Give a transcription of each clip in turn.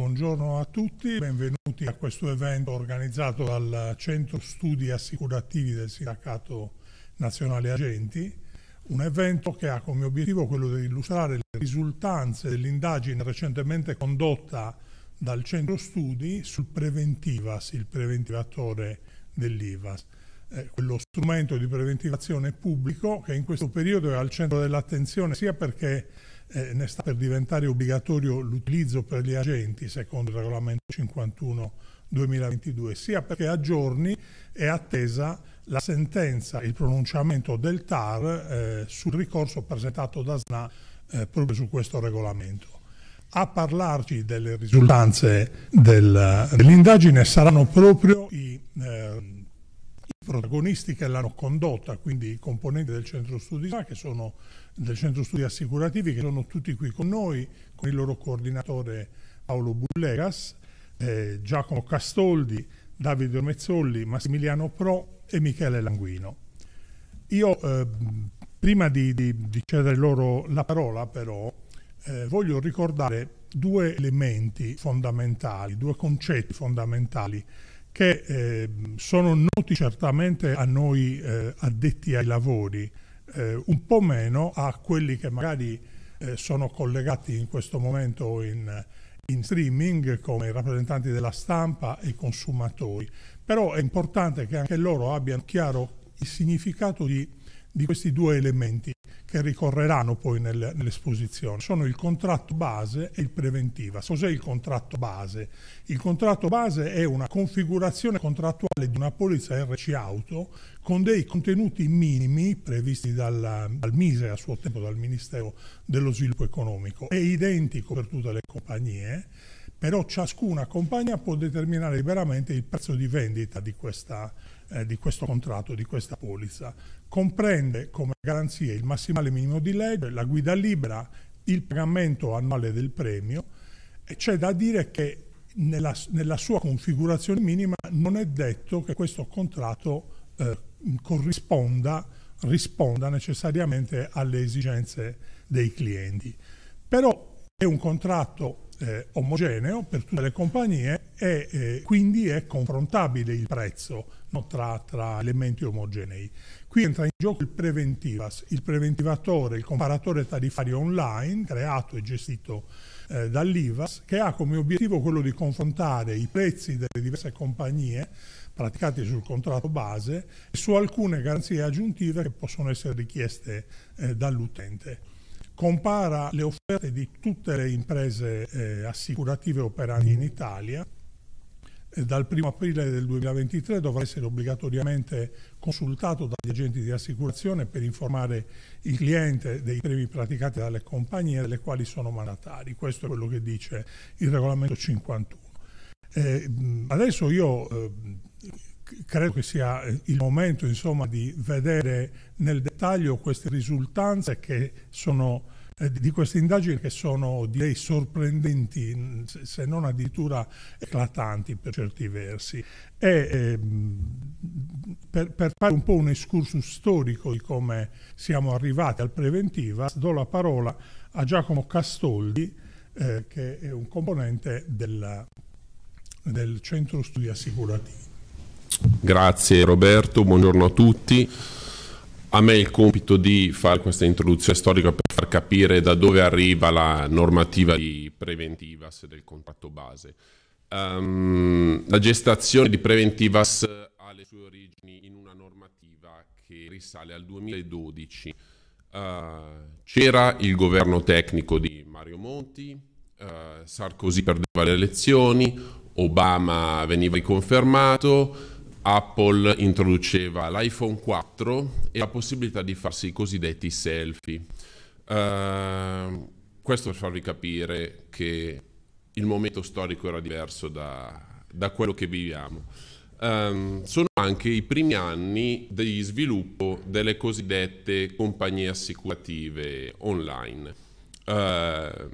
buongiorno a tutti, benvenuti a questo evento organizzato dal Centro Studi Assicurativi del Sindacato Nazionale Agenti, un evento che ha come obiettivo quello di illustrare le risultanze dell'indagine recentemente condotta dal Centro Studi sul preventivas, il preventivatore dell'IVAS, eh, quello strumento di preventivazione pubblico che in questo periodo è al centro dell'attenzione sia perché eh, ne sta per diventare obbligatorio l'utilizzo per gli agenti secondo il regolamento 51 2022, sia perché a giorni è attesa la sentenza, il pronunciamento del TAR eh, sul ricorso presentato da SNA eh, proprio su questo regolamento. A parlarci delle risultanze del, dell'indagine saranno proprio i eh, i protagonisti che l'hanno condotta, quindi i componenti del centro studi, che sono, del centro studi assicurativi, che sono tutti qui con noi, con il loro coordinatore Paolo Bullegas, eh, Giacomo Castoldi, Davide Mezzolli, Massimiliano Pro e Michele Languino. Io eh, prima di, di, di, cedere loro la parola però eh, voglio ricordare due elementi fondamentali, due concetti fondamentali che eh, sono noti certamente a noi eh, addetti ai lavori, eh, un po' meno a quelli che magari eh, sono collegati in questo momento in, in streaming come i rappresentanti della stampa e i consumatori. Però è importante che anche loro abbiano chiaro il significato di, di questi due elementi che ricorreranno poi nel, nell'esposizione sono il contratto base e il preventiva. Cos'è il contratto base? Il contratto base è una configurazione contrattuale di una polizza RC auto con dei contenuti minimi previsti dalla, dal MISE a suo tempo dal Ministero dello Sviluppo Economico. È identico per tutte le compagnie però ciascuna compagnia può determinare liberamente il prezzo di vendita di questa, eh, di questo contratto, di questa polizza. Comprende come garanzie il massimale minimo di legge, la guida libera, il pagamento annuale del premio e c'è da dire che nella, nella, sua configurazione minima non è detto che questo contratto eh, corrisponda risponda necessariamente alle esigenze dei clienti. Però è un contratto eh, omogeneo per tutte le compagnie e eh, quindi è confrontabile il prezzo no, tra, tra, elementi omogenei. Qui entra in gioco il preventivas, il preventivatore, il comparatore tariffario online creato e gestito eh, dall'IVAS che ha come obiettivo quello di confrontare i prezzi delle diverse compagnie praticati sul contratto base e su alcune garanzie aggiuntive che possono essere richieste eh, dall'utente compara le offerte di tutte le imprese eh, assicurative operanti in Italia dal 1 aprile del 2023 dovrà essere obbligatoriamente consultato dagli agenti di assicurazione per informare il cliente dei premi praticati dalle compagnie delle quali sono mandatari. Questo è quello che dice il regolamento 51. Eh, adesso io eh, credo che sia il momento insomma, di vedere nel dettaglio queste risultanze che sono eh, di queste indagini che sono direi sorprendenti, se non addirittura eclatanti per certi versi. E, ehm, per, per, fare un po' un excursus storico di come siamo arrivati al Preventiva, do la parola a Giacomo Castoldi, eh, che è un componente della, del Centro Studi Assicurativi. Grazie Roberto, buongiorno a tutti a me il compito di fare questa introduzione storica per far capire da dove arriva la normativa di Preventivas del contratto base. Um, la gestazione di Preventivas ha le sue origini in una normativa che risale al 2012. Uh, eh, c'era il governo tecnico di Mario Monti, uh, Sarkozy perdeva le elezioni, Obama veniva riconfermato, Apple introduceva l'iPhone 4 e la possibilità di farsi i cosiddetti selfie. Uh, questo per farvi capire che il momento storico era diverso da, da quello che viviamo. Um, sono anche i primi anni di sviluppo delle cosiddette compagnie assicurative online. Uh,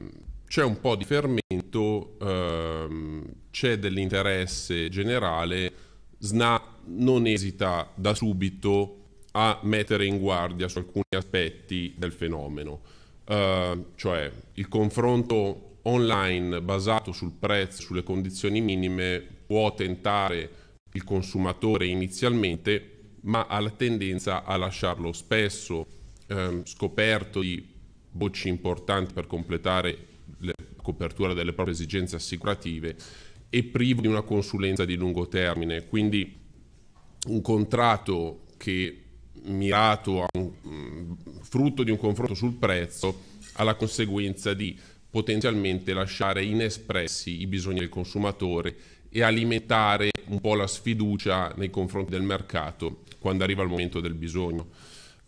c'è un po' di fermento, uh, c'è dell'interesse generale Sna non esita da subito a mettere in guardia su alcuni aspetti del fenomeno, uh, cioè il confronto online basato sul prezzo, sulle condizioni minime, può tentare il consumatore inizialmente, ma ha la tendenza a lasciarlo spesso ehm, scoperto di bocci importanti per completare la copertura delle proprie esigenze assicurative e privo di una consulenza di lungo termine. Quindi un contratto che mirato a un, mm, frutto di un confronto sul prezzo ha la conseguenza di potenzialmente lasciare inespressi i bisogni del consumatore e alimentare un po' la sfiducia nei confronti del mercato quando arriva il momento del bisogno.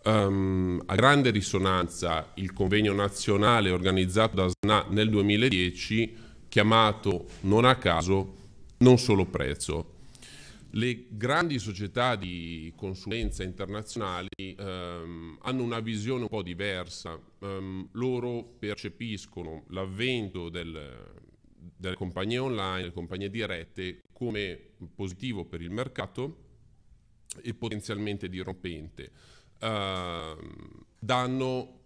Um, a grande risonanza il convegno nazionale organizzato da SNA nel 2010 chiamato non a caso non solo prezzo. Le grandi società di consulenza internazionali ehm, hanno una visione un po' diversa, ehm, loro percepiscono l'avvento del, delle compagnie online, delle compagnie dirette come positivo per il mercato e potenzialmente dirompente. Ehm, danno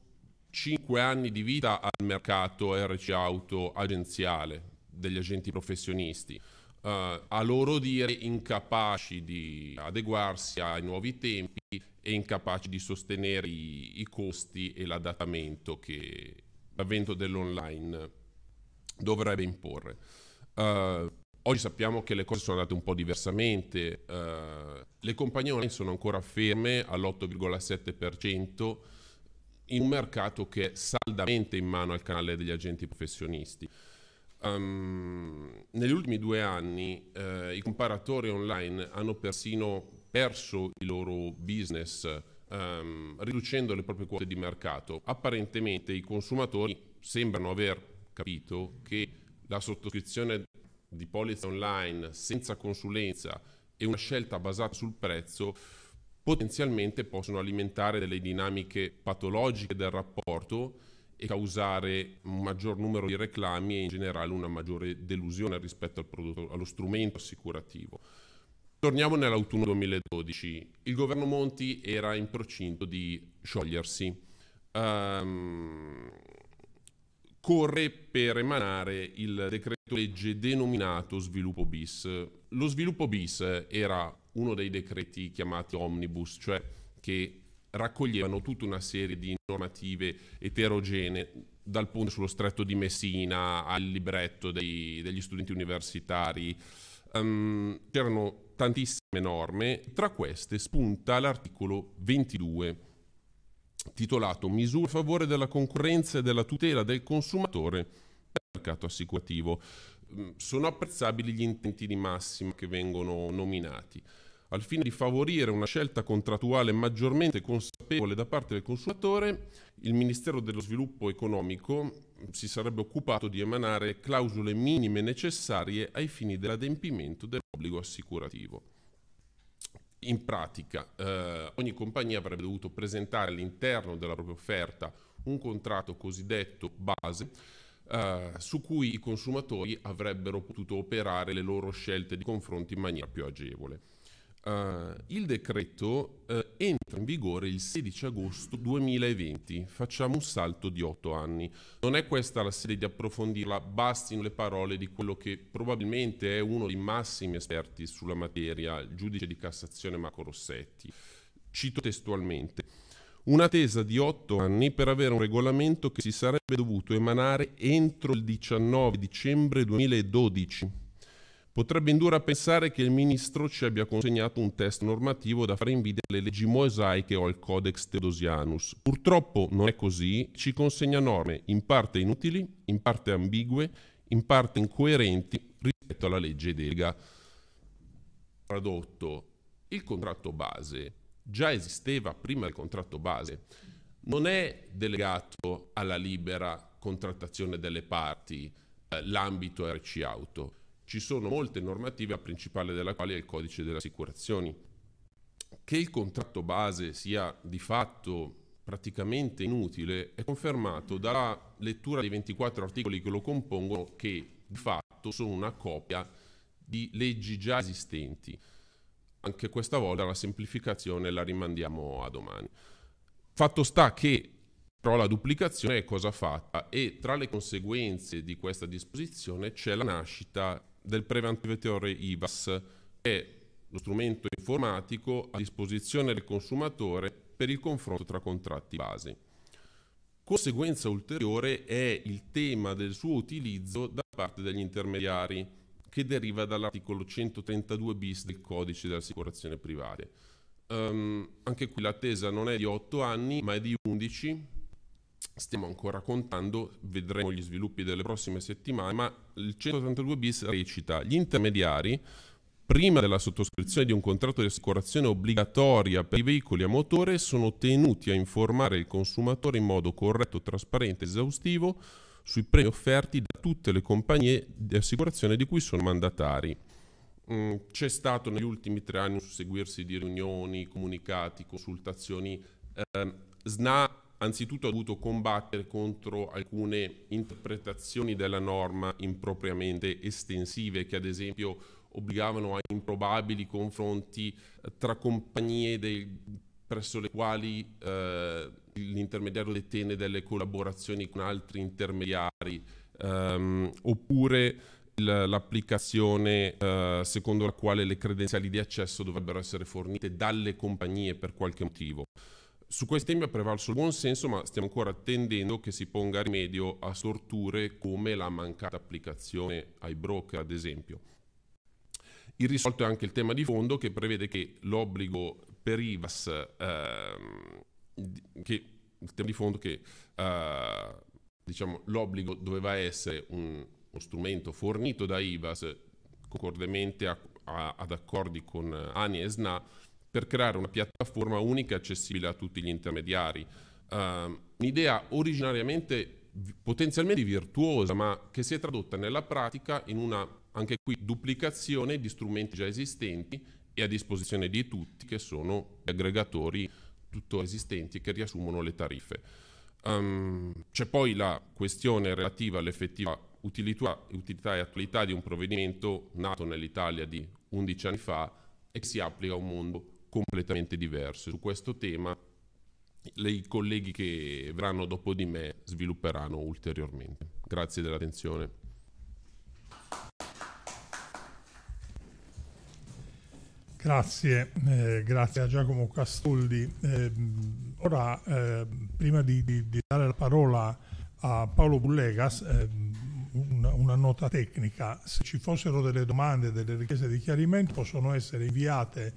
5 anni di vita al mercato RC auto agenziale degli agenti professionisti. Uh, a loro dire incapaci di adeguarsi ai nuovi tempi e incapaci di sostenere i, i costi e l'adattamento che l'avvento dell'online dovrebbe imporre. Uh, oggi sappiamo che le cose sono andate un po' diversamente, uh, le compagnie online sono ancora ferme all'8,7%, in un mercato che è saldamente in mano al canale degli agenti professionisti. Um, negli ultimi due anni eh, i comparatori online hanno persino perso il loro business um, riducendo le proprie quote di mercato. Apparentemente i consumatori sembrano aver capito che la sottoscrizione di polizze online senza consulenza e una scelta basata sul prezzo potenzialmente possono alimentare delle dinamiche patologiche del rapporto e causare un maggior numero di reclami e in generale una maggiore delusione rispetto al prodotto, allo strumento assicurativo. Torniamo nell'autunno 2012. Il governo Monti era in procinto di sciogliersi. Um, corre per emanare il decreto legge denominato sviluppo bis. Lo sviluppo bis era uno dei decreti chiamati omnibus, cioè che raccoglievano tutta una serie di normative eterogenee, dal ponte sullo stretto di Messina al libretto dei, degli studenti universitari. Um, c'erano tantissime norme, tra queste spunta l'articolo 22, titolato Misure a favore della concorrenza e della tutela del consumatore nel mercato assicurativo. Ehm, sono apprezzabili gli intenti di massima che vengono nominati al fine di favorire una scelta contrattuale maggiormente consapevole da parte del consumatore, il Ministero dello Sviluppo Economico si sarebbe occupato di emanare clausole minime necessarie ai fini dell'adempimento dell'obbligo assicurativo. In pratica, eh, ogni compagnia avrebbe dovuto presentare all'interno della propria offerta un contratto cosiddetto base eh, su cui i consumatori avrebbero potuto operare le loro scelte di confronti in maniera più agevole. Uh, il decreto uh, entra in vigore il 16 agosto 2020, facciamo un salto di otto anni. Non è questa la sede di approfondirla, bastino le parole di quello che probabilmente è uno dei massimi esperti sulla materia, il giudice di Cassazione Marco Rossetti. Cito testualmente. Una tesa di otto anni per avere un regolamento che si sarebbe dovuto emanare entro il 19 dicembre 2012 Potrebbe indurre a pensare che il ministro ci abbia consegnato un testo normativo da fare invidia alle leggi mosaiche o al Codex Theodosianus. Purtroppo non è così, ci consegna norme in parte inutili, in parte ambigue, in parte incoerenti rispetto alla legge delega. Tradotto, il contratto base già esisteva prima del contratto base, non è delegato alla libera contrattazione delle parti eh, l'ambito RC Auto ci sono molte normative, la principale della quale è il codice delle assicurazioni. Che il contratto base sia di fatto praticamente inutile è confermato dalla lettura dei 24 articoli che lo compongono che di fatto sono una copia di leggi già esistenti. Anche questa volta la semplificazione la rimandiamo a domani. Fatto sta che però la duplicazione è cosa fatta e tra le conseguenze di questa disposizione c'è la nascita del preventivo IVAS, che è lo strumento informatico a disposizione del consumatore per il confronto tra contratti basi. Conseguenza ulteriore è il tema del suo utilizzo da parte degli intermediari, che deriva dall'articolo 132 bis del codice dell'assicurazione private. Um, anche qui l'attesa non è di 8 anni, ma è di 11, Stiamo ancora contando, vedremo gli sviluppi delle prossime settimane, ma il 182 bis recita gli intermediari prima della sottoscrizione di un contratto di assicurazione obbligatoria per i veicoli a motore sono tenuti a informare il consumatore in modo corretto, trasparente e esaustivo sui premi offerti da tutte le compagnie di assicurazione di cui sono mandatari. Mm, c'è stato negli ultimi tre anni un susseguirsi di riunioni, comunicati, consultazioni. Eh, SNA anzitutto ha dovuto combattere contro alcune interpretazioni della norma impropriamente estensive che ad esempio obbligavano a improbabili confronti eh, tra compagnie del, presso le quali eh, l'intermediario detiene delle collaborazioni con altri intermediari ehm, oppure l'applicazione eh, secondo la quale le credenziali di accesso dovrebbero essere fornite dalle compagnie per qualche motivo. Su questi temi ha prevalso il buonsenso, ma stiamo ancora attendendo che si ponga rimedio a storture come la mancata applicazione ai broker, ad esempio. Irrisolto è anche il tema di fondo che prevede che l'obbligo per IVAS, ehm, che, il tema di fondo che eh, diciamo, l'obbligo doveva essere un, uno strumento fornito da IVAS concordemente a, a, ad accordi con ANI e SNA, per creare una piattaforma unica accessibile a tutti gli intermediari. Uh, un'idea originariamente potenzialmente virtuosa, ma che si è tradotta nella pratica in una, anche qui, duplicazione di strumenti già esistenti e a disposizione di tutti, che sono gli aggregatori tuttora esistenti che riassumono le tariffe. Um, c'è poi la questione relativa all'effettiva utilità, utilità e attualità di un provvedimento nato nell'Italia di 11 anni fa e che si applica a un mondo completamente diverso. Su questo tema i colleghi che verranno dopo di me svilupperanno ulteriormente. Grazie dell'attenzione. Grazie, eh, grazie a Giacomo Castoldi. Eh, ora, eh, prima di, di, di, dare la parola a Paolo Bullegas, eh, una, una, nota tecnica. Se ci fossero delle domande, delle richieste di chiarimento, possono essere inviate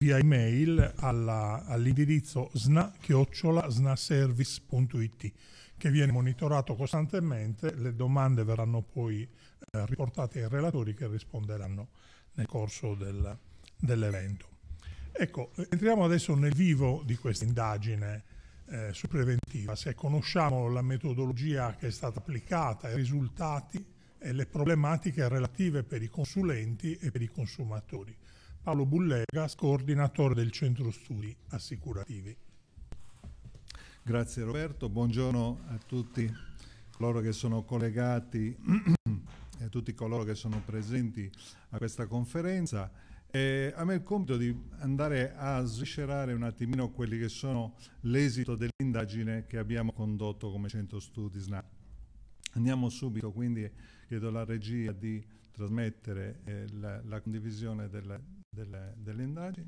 via email alla, all'indirizzo sna-snaservice.it che viene monitorato costantemente, le domande verranno poi eh, riportate ai relatori che risponderanno nel corso del, dell'evento. Ecco, entriamo adesso nel vivo di questa indagine eh, su preventiva, se conosciamo la metodologia che è stata applicata, i risultati e le problematiche relative per i consulenti e per i consumatori. Paolo Bullegas, coordinatore del Centro Studi Assicurativi. Grazie Roberto, buongiorno a tutti coloro che sono collegati e a tutti coloro che sono presenti a questa conferenza. E a me il compito di andare a sviscerare un attimino quelli che sono l'esito dell'indagine che abbiamo condotto come Centro Studi SNAP. Andiamo subito, quindi chiedo alla regia di trasmettere eh, la, la condivisione della, delle, delle indagini.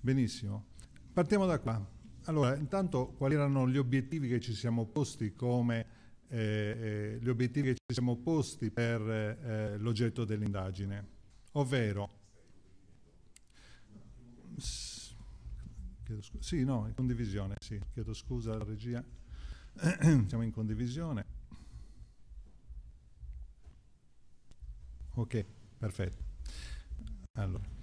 Benissimo, partiamo da qua. Allora, intanto quali erano gli obiettivi che ci siamo posti come eh, eh gli obiettivi che ci siamo posti per eh, eh l'oggetto dell'indagine, ovvero sì, no, in condivisione, sì, chiedo scusa alla regia, siamo in condivisione. Ok, perfetto. Allora.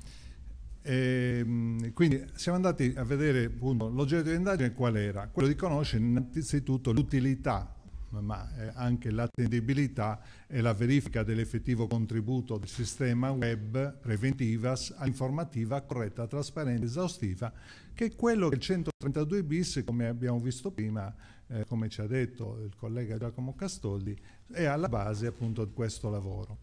E, ehm, quindi siamo andati a vedere appunto, l'oggetto di indagine qual era? Quello di conoscere innanzitutto l'utilità ma eh, anche l'attendibilità e la verifica dell'effettivo contributo del sistema web preventiva all'informativa corretta, trasparente, e esaustiva, che è quello che il 132 bis, come abbiamo visto prima, eh, come ci ha detto il collega Giacomo Castoldi, è alla base appunto di questo lavoro.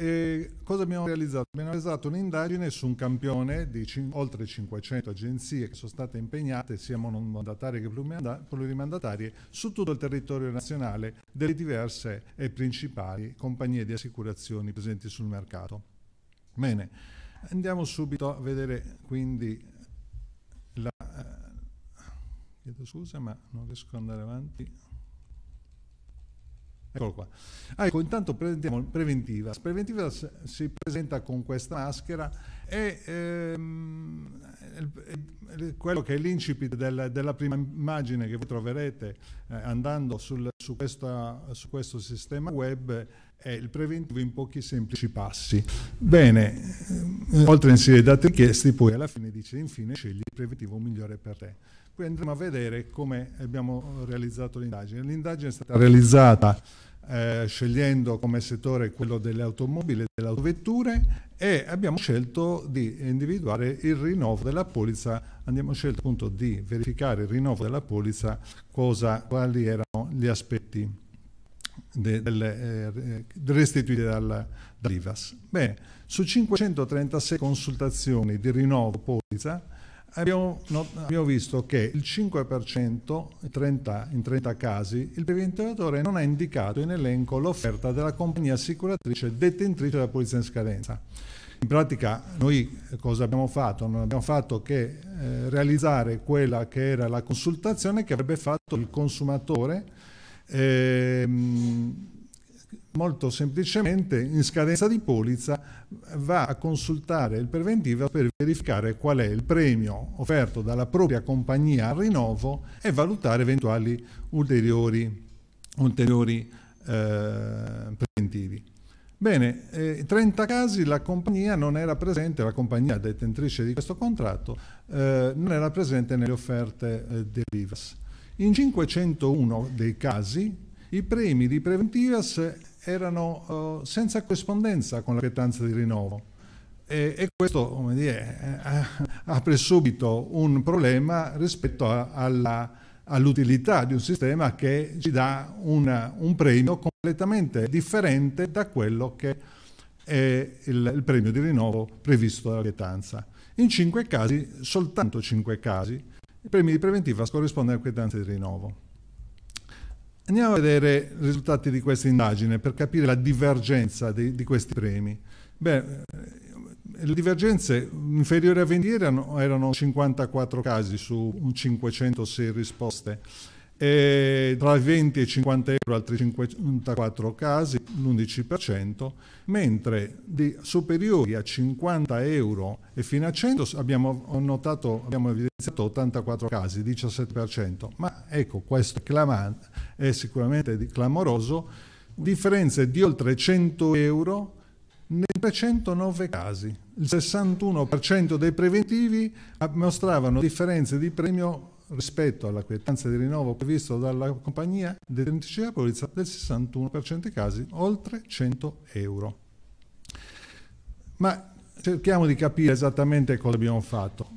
E cosa abbiamo realizzato? Abbiamo realizzato un'indagine su un campione di cin- oltre 500 agenzie che sono state impegnate, sia monomandatarie che plurimandatarie, su tutto il territorio nazionale delle diverse e principali compagnie di assicurazioni presenti sul mercato. Bene, andiamo subito a vedere quindi la... Eh, chiedo scusa ma non riesco ad andare avanti. Eccolo qua. Ah, ecco, intanto presentiamo Preventivas. Preventivas si presenta con questa maschera e ehm, quello che è l'incipit del, della prima immagine che voi troverete eh, andando sul, su, questa, su, questo sistema web è il preventivo in pochi semplici passi. Bene, ehm, oltre a inserire i dati richiesti, poi alla fine dice infine scegli il preventivo migliore per te. Qui andremo a vedere come abbiamo realizzato l'indagine. L'indagine è stata realizzata eh, scegliendo come settore quello delle automobili e delle autovetture e abbiamo scelto di individuare il rinnovo della polizza, abbiamo scelto appunto di verificare il rinnovo della polizza, cosa, quali erano gli aspetti eh, restituiti dal, dall'IVAS. Bene, su 536 consultazioni di rinnovo polizza, Abbiamo, no, abbiamo, visto che il 5% in 30, in 30 casi il preventivatore non ha indicato in elenco l'offerta della compagnia assicuratrice detentrice della polizia in scadenza. In pratica noi eh, cosa abbiamo fatto? Non abbiamo fatto che eh, realizzare quella che era la consultazione che avrebbe fatto il consumatore ehm, molto semplicemente in scadenza di polizza va a consultare il preventivo per verificare qual è il premio offerto dalla propria compagnia al rinnovo e valutare eventuali ulteriori, ulteriori eh, preventivi. Bene, eh, 30 casi la compagnia non era presente, la compagnia detentrice di questo contratto eh, non era presente nelle offerte eh, dell'IVAS. In 501 dei casi i premi di Preventivas erano eh, senza corrispondenza con la quietanza di rinnovo. E, e questo dire, eh, apre subito un problema rispetto all'utilità di un sistema che ci dà una, un premio completamente differente da quello che è il, il premio di rinnovo previsto dalla quietanza. In cinque casi, soltanto cinque casi, i premi di preventiva corrispondono alla quietanza di rinnovo. Andiamo a vedere i risultati di questa indagine per capire la divergenza di, di questi premi. Beh, eh, le divergenze inferiori a 20 erano, erano 54 casi su 506 risposte e tra i 20 e i 50 euro altri 54 casi, l'11%, mentre di superiori a 50 euro e fino a 100 abbiamo, notato, abbiamo evidenziato 84 casi, 17%, ma ecco questo è sicuramente clamoroso, differenze di oltre 100 euro nei 309 casi. Il 61% dei preventivi ah, mostravano differenze di premio rispetto alla quietanza di rinnovo previsto dalla compagnia detentrice della polizza del 61% dei casi, oltre 100 euro. Ma cerchiamo di capire esattamente cosa abbiamo fatto.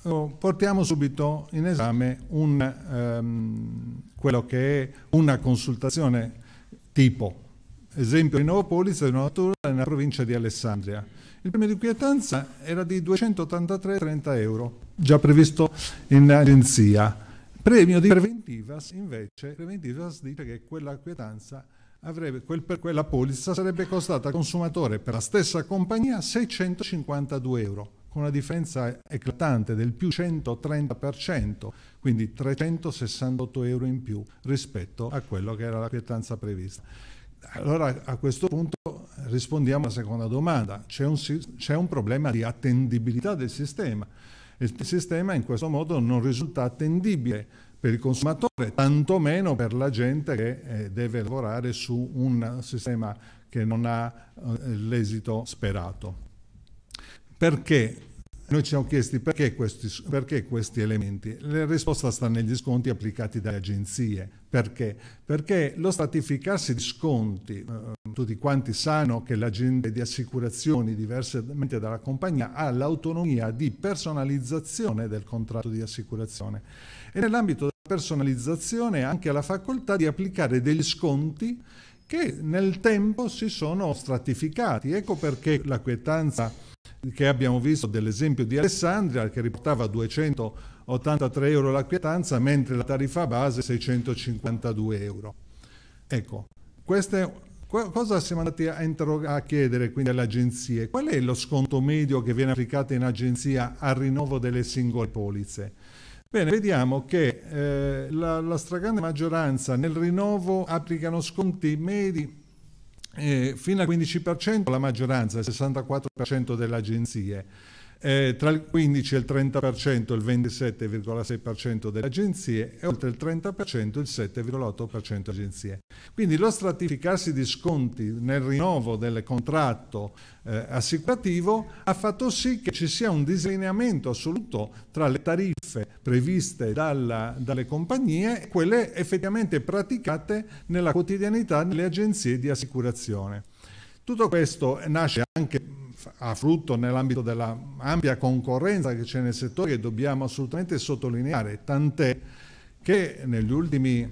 Portiamo subito in esame un, um, quello che è una consultazione tipo, esempio rinnovo polizia di una natura nella provincia di Alessandria il premio di quietanza era di 283,30 euro, già previsto in agenzia. Premio di preventivas, invece, preventivas dice che quella quietanza avrebbe, quel, per quella polizza sarebbe costata al consumatore per la stessa compagnia 652 euro, con una differenza eclatante del più 130%, quindi 368 euro in più rispetto a quello che era la quietanza prevista. Allora a questo punto rispondiamo alla seconda domanda. C'è un, un, problema di attendibilità del sistema. Il sistema in questo modo non risulta attendibile per il consumatore, tantomeno per la gente che eh, deve lavorare su un sistema che non ha eh, l'esito sperato. Perché noi ci siamo chiesti perché questi, perché questi elementi. La risposta sta negli sconti applicati dalle agenzie. Perché? Perché lo stratificarsi di sconti, eh, tutti quanti sanno che l'agente di assicurazioni, diversamente dalla compagnia, ha l'autonomia di personalizzazione del contratto di assicurazione. E nell'ambito della personalizzazione ha anche la facoltà di applicare degli sconti che nel tempo si sono stratificati. Ecco perché la quietanza che abbiamo visto dell'esempio di Alessandria che riportava 283 euro la quietanza mentre la tariffa base 652 euro. Ecco, queste, cosa siamo andati a, a chiedere quindi alle agenzie? Qual è lo sconto medio che viene applicato in agenzia al rinnovo delle singole polizze? Bene, vediamo che eh, la, la stragrande maggioranza nel rinnovo applicano sconti medi eh, fino al 15% la maggioranza, il 64% delle agenzie eh, tra il 15 e il 30% il 27,6% delle agenzie e oltre il 30% il 7,8% delle agenzie. Quindi lo stratificarsi di sconti nel rinnovo del contratto eh, assicurativo ha fatto sì che ci sia un disallineamento assoluto tra le tariffe previste dalla, dalle compagnie e quelle effettivamente praticate nella quotidianità delle agenzie di assicurazione. Tutto questo nasce anche a frutto nell'ambito dell'ampia concorrenza che c'è nel settore che dobbiamo assolutamente sottolineare, tant'è che negli ultimi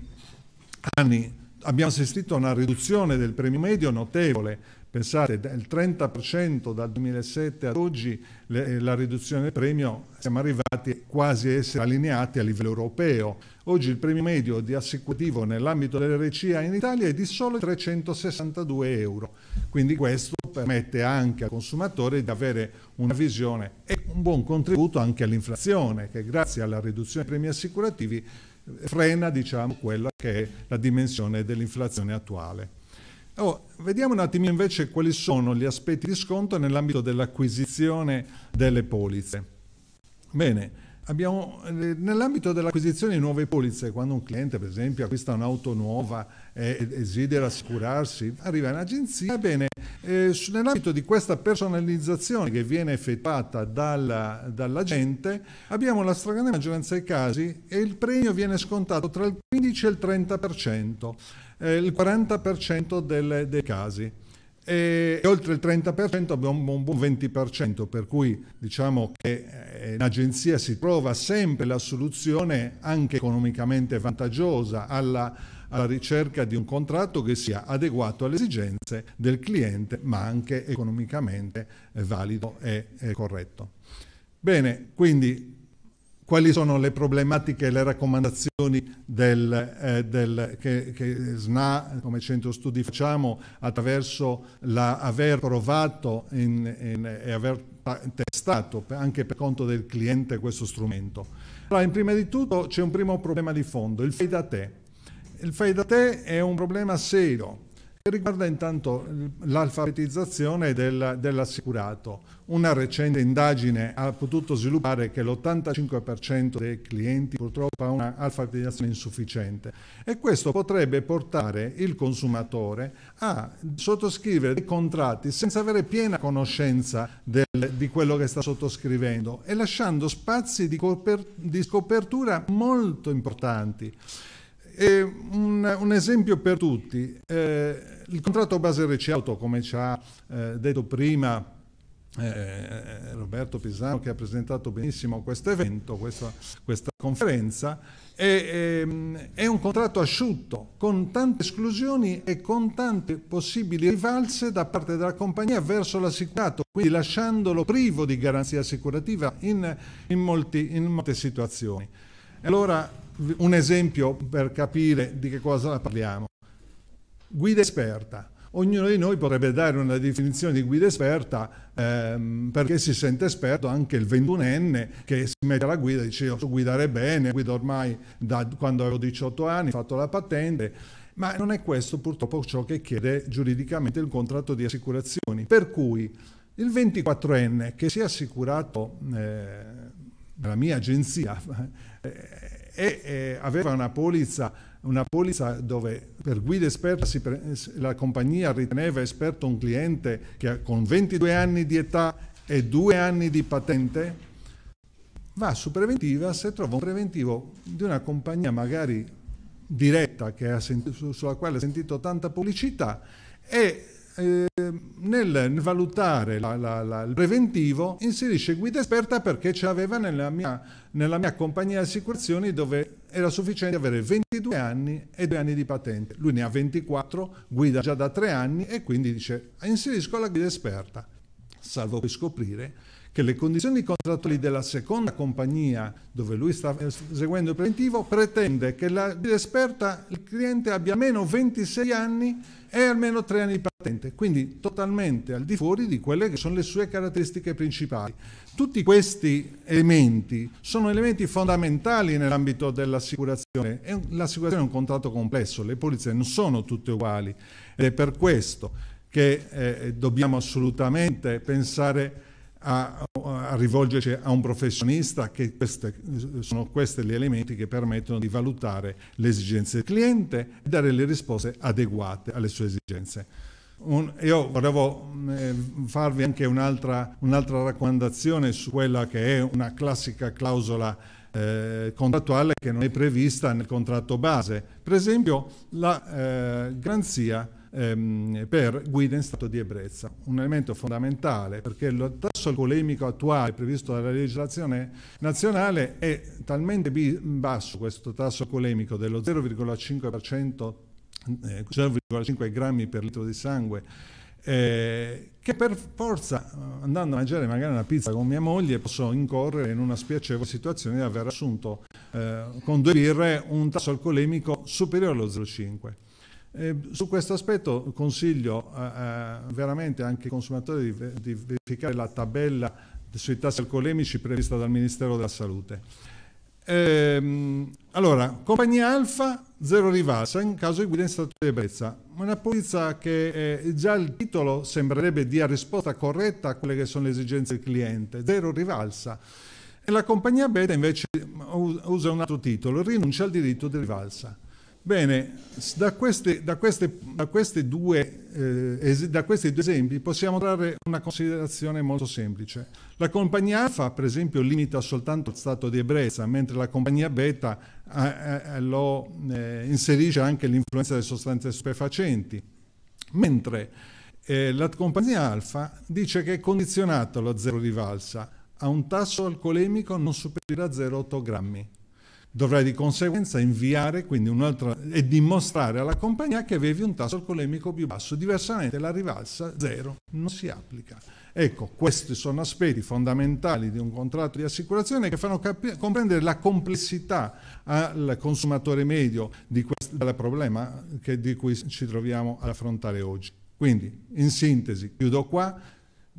anni abbiamo assistito a una riduzione del premio medio notevole, Pensate, il 30% dal 2007 ad oggi le, eh, la riduzione del premio siamo arrivati quasi a essere allineati a livello europeo. Oggi il premio medio di assicurativo nell'ambito dell'RCA in Italia è di solo 362 euro. Quindi questo permette anche al consumatore di avere una visione e un buon contributo anche all'inflazione che grazie alla riduzione dei premi assicurativi eh, frena diciamo, quella che è la dimensione dell'inflazione attuale. Oh, vediamo un attimino invece quali sono gli aspetti di sconto nell'ambito dell'acquisizione delle polizze. Bene, abbiamo, eh, nell'ambito dell'acquisizione di nuove polizze, quando un cliente per esempio acquista un'auto nuova e desidera assicurarsi, arriva in agenzia, bene, eh, nell'ambito di questa personalizzazione che viene effettuata dalla, dall'agente, abbiamo la stragrande maggioranza dei casi e il premio viene scontato tra il 15 e il 30% eh, il 40% del, dei casi. E, e oltre il 30% abbiamo un buon 20%, per cui diciamo che l'agenzia eh, si trova sempre la soluzione anche economicamente vantaggiosa alla, alla ricerca di un contratto che sia adeguato alle esigenze del cliente, ma anche economicamente eh, valido e corretto. Bene, quindi quali sono le problematiche e le raccomandazioni del, eh, del, che, che, SNA come centro studi facciamo attraverso l'aver provato in, in, e aver testato anche per conto del cliente questo strumento. Allora, in prima di tutto c'è un primo problema di fondo, il fai da te. Il fai da te è un problema serio Riguarda intanto l'alfabetizzazione del, dell'assicurato. Una recente indagine ha potuto sviluppare che l'85% dei clienti purtroppo ha un'alfabetizzazione insufficiente e questo potrebbe portare il consumatore a sottoscrivere dei contratti senza avere piena conoscenza del, di quello che sta sottoscrivendo e lasciando spazi di, di scopertura molto importanti. E un, un, esempio per tutti, eh, il contratto base RC Auto, come ci ha eh, detto prima eh, Roberto Pisano che ha presentato benissimo questo evento, questa, questa conferenza, è, è, ehm, è, un contratto asciutto con tante esclusioni e con tante possibili rivalse da parte della compagnia verso l'assicurato, quindi lasciandolo privo di garanzia assicurativa in, in, molti, in molte situazioni. Allora, un esempio per capire di che cosa parliamo. Guida esperta. Ognuno di noi potrebbe dare una definizione di guida esperta ehm, perché si sente esperto anche il 21enne che si mette alla guida e dice io so guidare bene, guido ormai da quando avevo 18 anni, ho fatto la patente, ma non è questo purtroppo ciò che chiede giuridicamente il contratto di assicurazioni. Per cui il 24enne che si è assicurato eh, nella mia agenzia eh, e eh, aveva una polizza, una polizza, dove per guida esperta la compagnia riteneva esperto un cliente che con 22 anni di età e 2 anni di patente va su preventiva se trova un preventivo di una compagnia magari diretta sentito, sulla quale ha sentito tanta pubblicità e Ehm, nel valutare la, la, la, il preventivo inserisce guida esperta perché ce l'aveva nella mia, nella mia compagnia assicurazioni dove era sufficiente avere 22 anni e 2 anni di patente. Lui ne ha 24, guida già da 3 anni e quindi dice inserisco la guida esperta, salvo poi scoprire che le condizioni contrattuali della seconda compagnia dove lui sta eseguendo il preventivo pretende che la esperta, il cliente abbia almeno 26 anni e almeno 3 anni di patente, quindi totalmente al di fuori di quelle che sono le sue caratteristiche principali. Tutti questi elementi sono elementi fondamentali nell'ambito dell'assicurazione. L'assicurazione è un contratto complesso, le polizie non sono tutte uguali ed è per questo che eh, dobbiamo assolutamente pensare a, a rivolgerci a un professionista che queste, sono questi gli elementi che permettono di valutare le esigenze del cliente e dare le risposte adeguate alle sue esigenze. Un, io volevo eh, farvi anche un'altra, un'altra, raccomandazione su quella che è una classica clausola eh, contrattuale che non è prevista nel contratto base. Per esempio la eh, garanzia ehm, per guida in stato di ebbrezza. Un elemento fondamentale perché il tasso alcolemico attuale previsto dalla legislazione nazionale è talmente basso questo tasso alcolemico dello 0,5%, 0,5 eh, grammi per litro di sangue eh, che per forza, eh, andando a mangiare magari una pizza con mia moglie, posso incorrere in una spiacevole situazione di aver assunto eh, con due birre un tasso alcolemico superiore allo 0,5. Eh, su questo aspetto consiglio eh, eh veramente anche ai consumatori di, di verificare la tabella sui tassi alcolemici prevista dal Ministero della Salute. Ehm, allora, compagnia Alfa, zero rivalsa in caso di guida in stato di ebbrezza. Una polizza che eh, già il titolo sembrerebbe dia risposta corretta a quelle che sono le esigenze del cliente, zero rivalsa. E la compagnia Beta invece mm, usa un altro titolo, rinuncia al diritto di rivalsa. Bene, da, queste, da, queste, da, queste due, eh, da, questi due esempi possiamo trarre una considerazione molto semplice. La compagnia alfa, per esempio, limita soltanto lo stato di ebbrezza, mentre la compagnia beta eh, lo, eh, inserisce anche l'influenza delle sostanze stupefacenti. Mentre eh, la compagnia alfa dice che è condizionato allo zero di valsa a un tasso alcolemico non superiore a 0,8 grammi. Dovrai di conseguenza inviare quindi un'altra e dimostrare alla compagnia che avevi un tasso alcolemico più basso, diversamente la rivalsa zero non si applica. Ecco, questi sono aspetti fondamentali di un contratto di assicurazione che fanno comprendere la complessità al consumatore medio di questo problema che, di cui ci troviamo ad affrontare oggi. Quindi, in sintesi, chiudo qua.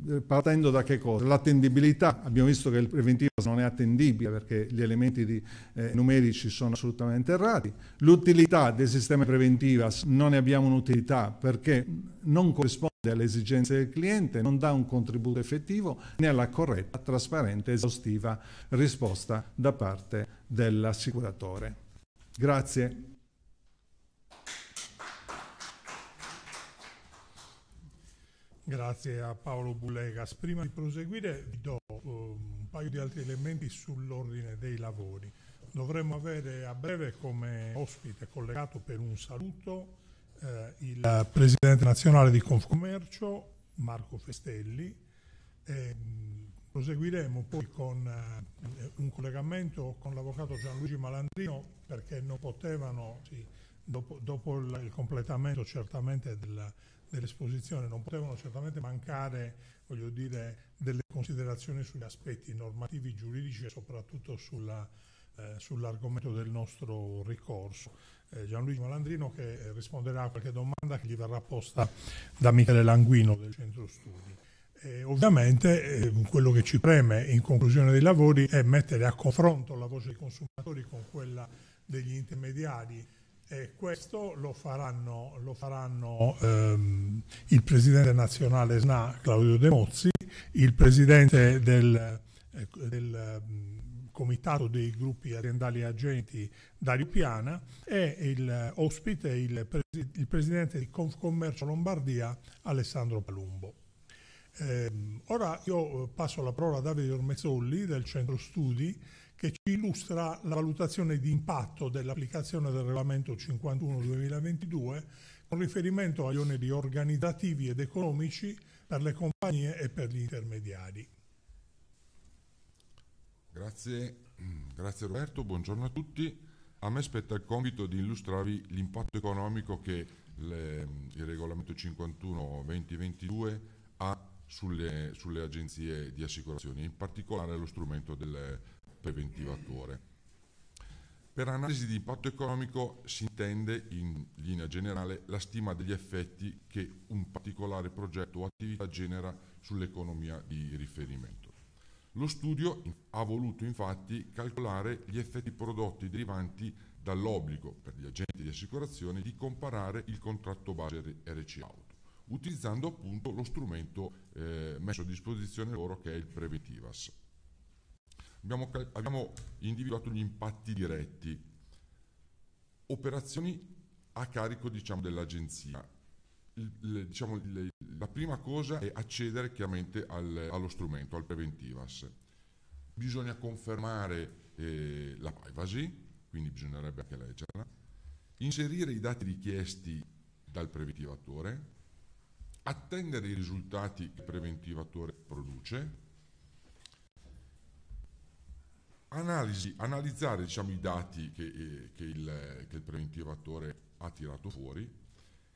Eh, partendo da che cosa? L'attendibilità, abbiamo visto che il preventivo non è attendibile perché gli elementi di, eh, numerici sono assolutamente errati. L'utilità del sistema preventivo non ne abbiamo un'utilità perché non corrisponde alle esigenze del cliente, non dà un contributo effettivo né alla corretta, trasparente, e esaustiva risposta da parte dell'assicuratore. Grazie. Grazie a Paolo Bulegas. Prima di proseguire vi do ehm, un paio di altri elementi sull'ordine dei lavori. Dovremmo avere a breve come ospite collegato per un saluto eh, il Presidente nazionale di Confcommercio, Marco Festelli. E, mm, proseguiremo poi con eh, un collegamento con l'Avvocato Gianluigi Malandrino perché non potevano, sì, dopo, dopo il completamento certamente della dell'esposizione, non potevano certamente mancare dire, delle considerazioni sugli aspetti normativi giuridici e soprattutto sulla, eh, sull'argomento del nostro ricorso. Eh, Gianluigi Malandrino che eh, risponderà a qualche domanda che gli verrà posta da Michele Languino del Centro Studi. E ovviamente eh, quello che ci preme in conclusione dei lavori è mettere a confronto la voce dei consumatori con quella degli intermediari e questo lo faranno, lo faranno ehm, il presidente nazionale SNA Claudio De Mozzi, il presidente del, ecco, del mm, comitato dei gruppi aziendali agenti Dario Piana e il ospite il, presi il presidente di Confcommercio Lombardia Alessandro Palumbo. Eh, ora io eh, passo la parola a Davide Ormezzolli del Centro Studi che ci illustra la valutazione di impatto dell'applicazione del regolamento 51-2022 con riferimento agli oneri organizzativi ed economici per le compagnie e per gli intermediari. Grazie, grazie Roberto, buongiorno a tutti. A me spetta il compito di illustrarvi l'impatto economico che le, il regolamento 51-2022 ha sulle, sulle, agenzie di assicurazione, in particolare lo strumento del, preventivatore. Per analisi di impatto economico si intende in linea generale la stima degli effetti che un particolare progetto o attività genera sull'economia di riferimento. Lo studio ha voluto infatti calcolare gli effetti prodotti derivanti dall'obbligo per gli agenti di assicurazione di comparare il contratto base RC Auto, utilizzando appunto lo strumento eh, messo a disposizione loro che è il Preventivas. Abbiamo, abbiamo individuato gli impatti diretti, operazioni a carico diciamo, dell'agenzia. Il, le, diciamo, le, la prima cosa è accedere chiaramente al, allo strumento, al Preventivas. Bisogna confermare eh, la privacy, quindi bisognerebbe anche leggerla, inserire i dati richiesti dal preventivatore, attendere i risultati che il preventivatore produce, Analisi, analizzare diciamo, i dati che, eh, che, il, che il preventivatore ha tirato fuori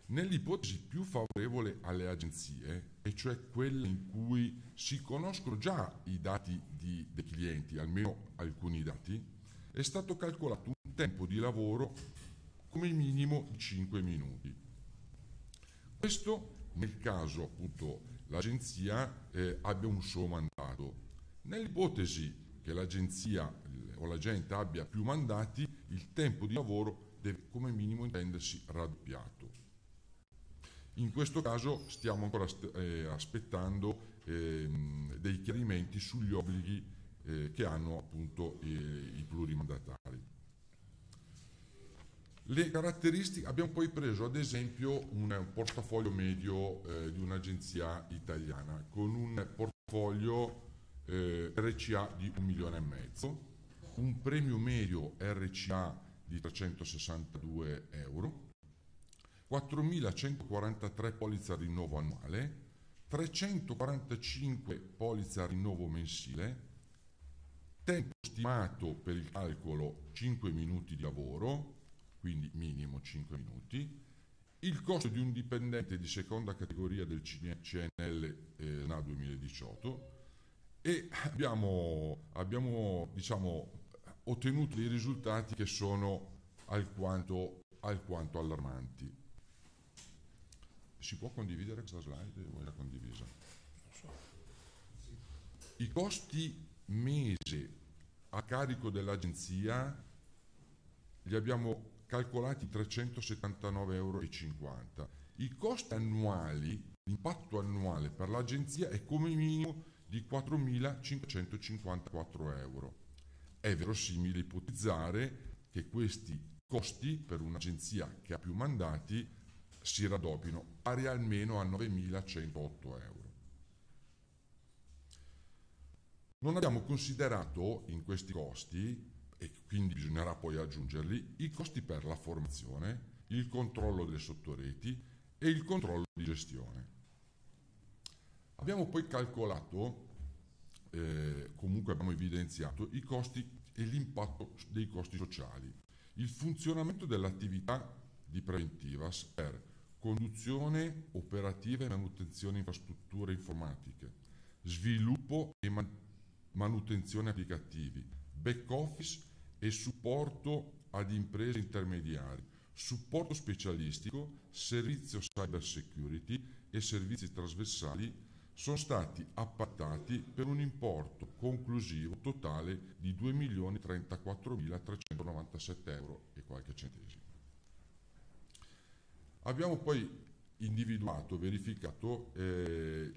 nell'ipotesi più favorevole alle agenzie, e cioè quella in cui si conoscono già i dati di, dei clienti, almeno alcuni dati, è stato calcolato un tempo di lavoro come minimo di 5 minuti. Questo nel caso appunto l'agenzia eh, abbia un suo mandato. Nell'ipotesi che l'agenzia o l'agente abbia più mandati, il tempo di lavoro deve come minimo intendersi raddoppiato. In questo caso stiamo ancora eh, aspettando eh, dei chiarimenti sugli obblighi eh, che hanno appunto eh, i plurimandatari. Le caratteristiche, abbiamo poi preso ad esempio un, un portafoglio medio eh, di un'agenzia italiana con un portafoglio eh, RCA di un milione e mezzo, un premio medio RCA di 362 euro, 4.143 polizze a rinnovo annuale, 345 polizze a rinnovo mensile, tempo stimato per il calcolo 5 minuti di lavoro, quindi minimo 5 minuti, il costo di un dipendente di seconda categoria del CNL eh, 2018, e abbiamo, abbiamo diciamo, ottenuto dei risultati che sono alquanto, alquanto allarmanti. Si può condividere questa slide? Voi la condivisa? I costi mese a carico dell'agenzia li abbiamo calcolati 379,50 euro. I costi annuali, l'impatto annuale per l'agenzia è come minimo di 4.554 euro. È verosimile ipotizzare che questi costi per un'agenzia che ha più mandati si raddoppino, pari almeno a 9.108 euro. Non abbiamo considerato in questi costi, e quindi bisognerà poi aggiungerli, i costi per la formazione, il controllo delle sottoreti e il controllo di gestione. Abbiamo poi calcolato, eh, comunque abbiamo evidenziato, i costi e l'impatto dei costi sociali. Il funzionamento dell'attività di Preventivas per conduzione operativa e manutenzione infrastrutture informatiche, sviluppo e man- manutenzione applicativi, back office e supporto ad imprese intermediari, supporto specialistico, servizio cyber security e servizi trasversali sono stati appattati per un importo conclusivo totale di 2.034.397 euro e qualche centesimo. Abbiamo poi individuato, verificato eh,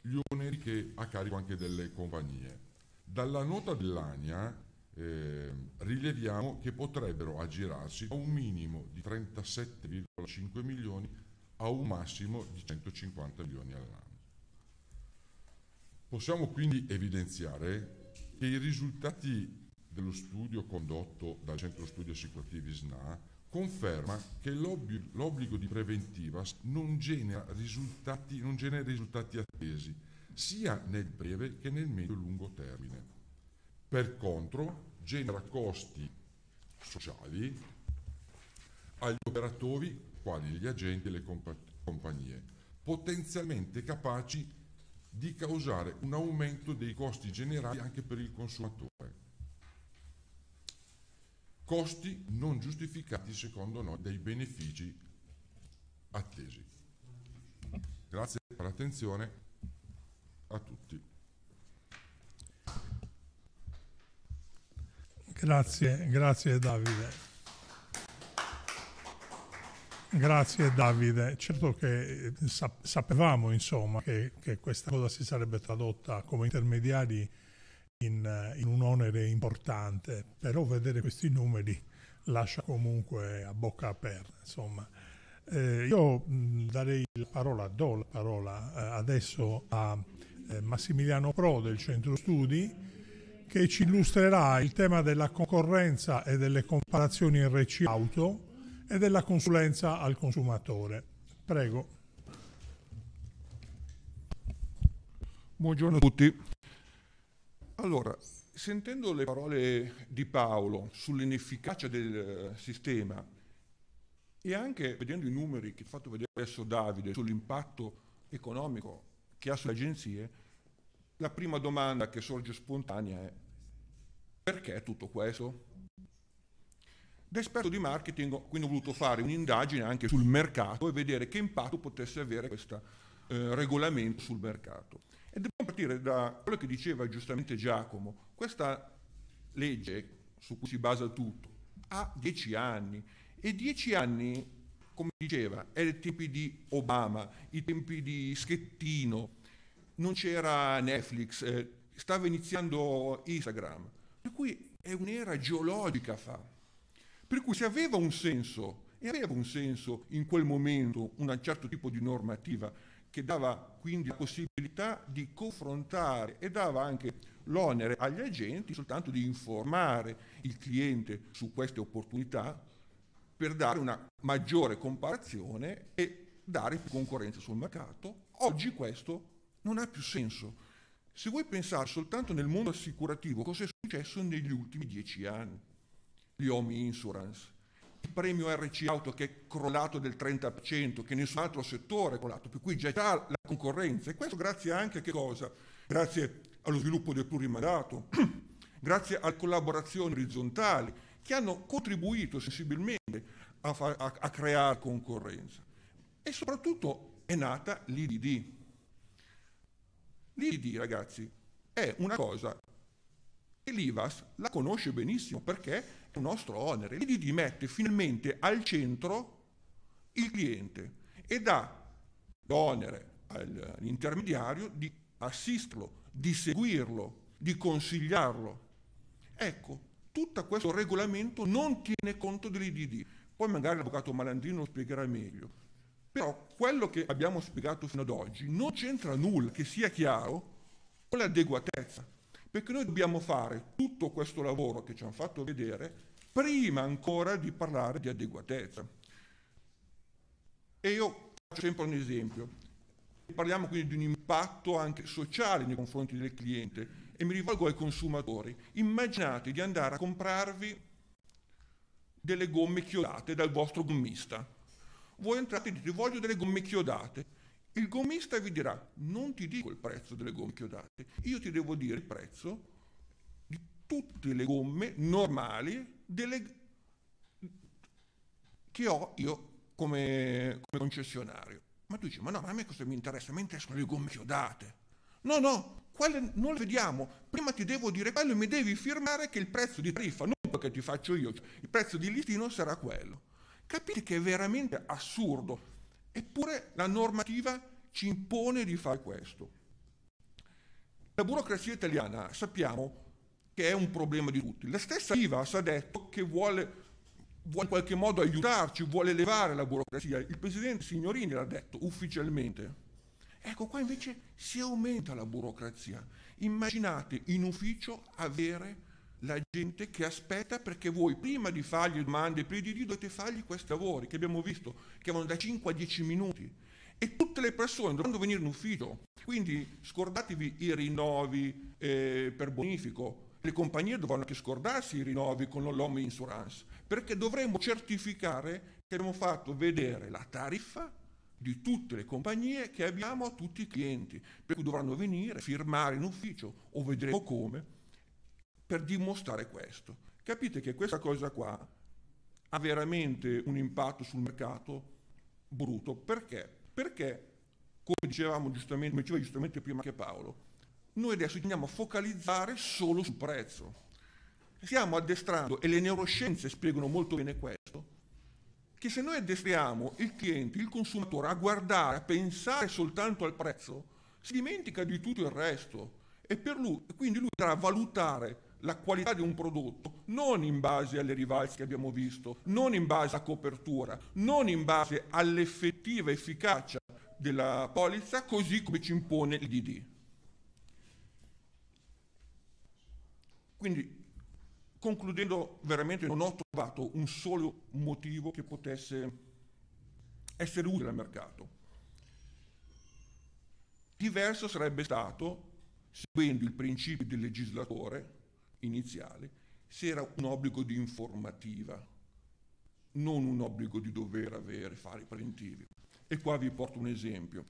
gli oneri che a carico anche delle compagnie. Dalla nota dell'ANIA eh, rileviamo che potrebbero aggirarsi a un minimo di 37,5 milioni a un massimo di 150 milioni all'anno. Possiamo quindi evidenziare che i risultati dello studio condotto dal Centro Studi Assicurativi SNA conferma che l'obbligo di preventiva non genera, non genera risultati attesi sia nel breve che nel medio e lungo termine. Per contro genera costi sociali agli operatori quali gli agenti e le compa- compagnie, potenzialmente capaci di causare un aumento dei costi generali anche per il consumatore. Costi non giustificati secondo noi dai benefici attesi. Grazie per l'attenzione a tutti. Grazie, grazie Davide. Grazie Davide, certo che eh, sapevamo insomma, che, che, questa cosa si sarebbe tradotta come intermediari in, in, un onere importante, però vedere questi numeri lascia comunque a bocca aperta. Insomma. Eh, io darei la parola, do la parola eh, adesso a eh, Massimiliano Pro del Centro Studi che ci illustrerà il tema della concorrenza e delle comparazioni RC Auto e della consulenza al consumatore. Prego. Buongiorno a tutti. Allora, sentendo le parole di Paolo sull'inefficacia del eh, sistema e anche vedendo i numeri che ha fatto vedere adesso Davide sull'impatto economico che ha sulle agenzie, la prima domanda che sorge spontanea è perché tutto questo? Da esperto di marketing, quindi ho voluto fare un'indagine anche sul mercato e vedere che impatto potesse avere questo eh, regolamento sul mercato. E dobbiamo partire da quello che diceva giustamente Giacomo. Questa legge su cui si basa tutto ha dieci anni e dieci anni, come diceva, era i tempi di Obama, i tempi di Schettino, non c'era Netflix, eh, stava iniziando Instagram, per cui è un'era geologica fa. Per cui se aveva un senso, e aveva un senso in quel momento un certo tipo di normativa che dava quindi la possibilità di confrontare e dava anche l'onere agli agenti soltanto di informare il cliente su queste opportunità per dare una maggiore comparazione e dare più concorrenza sul mercato. Oggi questo non ha più senso. Se vuoi pensare soltanto nel mondo assicurativo, cosa è successo negli ultimi dieci anni? gli Home Insurance, il premio RC Auto che è crollato del 30%, che nessun altro settore è crollato, per cui già c'è la concorrenza. E questo grazie anche a che cosa? Grazie allo sviluppo del plurimandato, grazie a collaborazioni orizzontali che hanno contribuito sensibilmente a, fa- a-, a creare concorrenza. E soprattutto è nata l'IDD. L'IDD, ragazzi, è una cosa che l'IVAS la conosce benissimo perché un nostro onere, L'IDD mette finalmente al centro il cliente e dà l'onere all'intermediario di assisterlo, di seguirlo, di consigliarlo. Ecco, tutto questo regolamento non tiene conto dell'IDD. Poi magari l'avvocato Malandrino lo spiegherà meglio. Però quello che abbiamo spiegato fino ad oggi non c'entra nulla, che sia chiaro, con l'adeguatezza. Perché noi dobbiamo fare tutto questo lavoro che ci hanno fatto vedere prima ancora di parlare di adeguatezza. E io faccio sempre un esempio. Parliamo quindi di un impatto anche sociale nei confronti del cliente e mi rivolgo ai consumatori. Immaginate di andare a comprarvi delle gomme chiodate dal vostro gommista. Voi entrate e dite voglio delle gomme chiodate il gommista vi dirà, non ti dico il prezzo delle gomme chiodate, io ti devo dire il prezzo di tutte le gomme normali delle... che ho io come, come, concessionario. Ma tu dici, ma no, ma a me cosa mi interessa? Mi interessano le gomme chiodate. No, no, quale non le vediamo. Prima ti devo dire quello e mi devi firmare che il prezzo di tariffa, non quello che ti faccio io, il prezzo di listino sarà quello. Capite che è veramente assurdo Eppure la normativa ci impone di fare questo. La burocrazia italiana sappiamo che è un problema di tutti. La stessa IVAS ha detto che vuole, vuole in qualche modo aiutarci, vuole elevare la burocrazia. Il presidente Signorini l'ha detto ufficialmente. Ecco qua invece si aumenta la burocrazia. Immaginate in ufficio avere la gente che aspetta perché voi prima di fargli domande, prima di lì dovete fargli questi lavori che abbiamo visto, che vanno da 5 a 10 minuti e tutte le persone dovranno venire in ufficio. Quindi scordatevi i rinnovi eh, per bonifico, le compagnie dovranno anche scordarsi i rinnovi con l'home insurance, perché dovremo certificare che abbiamo fatto vedere la tariffa di tutte le compagnie che abbiamo a tutti i clienti, per cui dovranno venire, firmare in ufficio o vedremo come per dimostrare questo. Capite che questa cosa qua ha veramente un impatto sul mercato brutto. Perché? Perché, come dicevamo giustamente, come diceva giustamente prima che Paolo, noi adesso andiamo a focalizzare solo sul prezzo. Stiamo addestrando, e le neuroscienze spiegano molto bene questo, che se noi addestriamo il cliente, il consumatore, a guardare, a pensare soltanto al prezzo, si dimentica di tutto il resto e per lui, quindi lui andrà a valutare la qualità di un prodotto non in base alle rivalse che abbiamo visto, non in base alla copertura, non in base all'effettiva efficacia della polizza, così come ci impone il DD. Quindi, concludendo, veramente non ho trovato un solo motivo che potesse essere utile al mercato. Diverso sarebbe stato, seguendo il principio del legislatore, iniziale, se era un obbligo di informativa, non un obbligo di dover avere, fare i preventivi. E qua vi porto un esempio.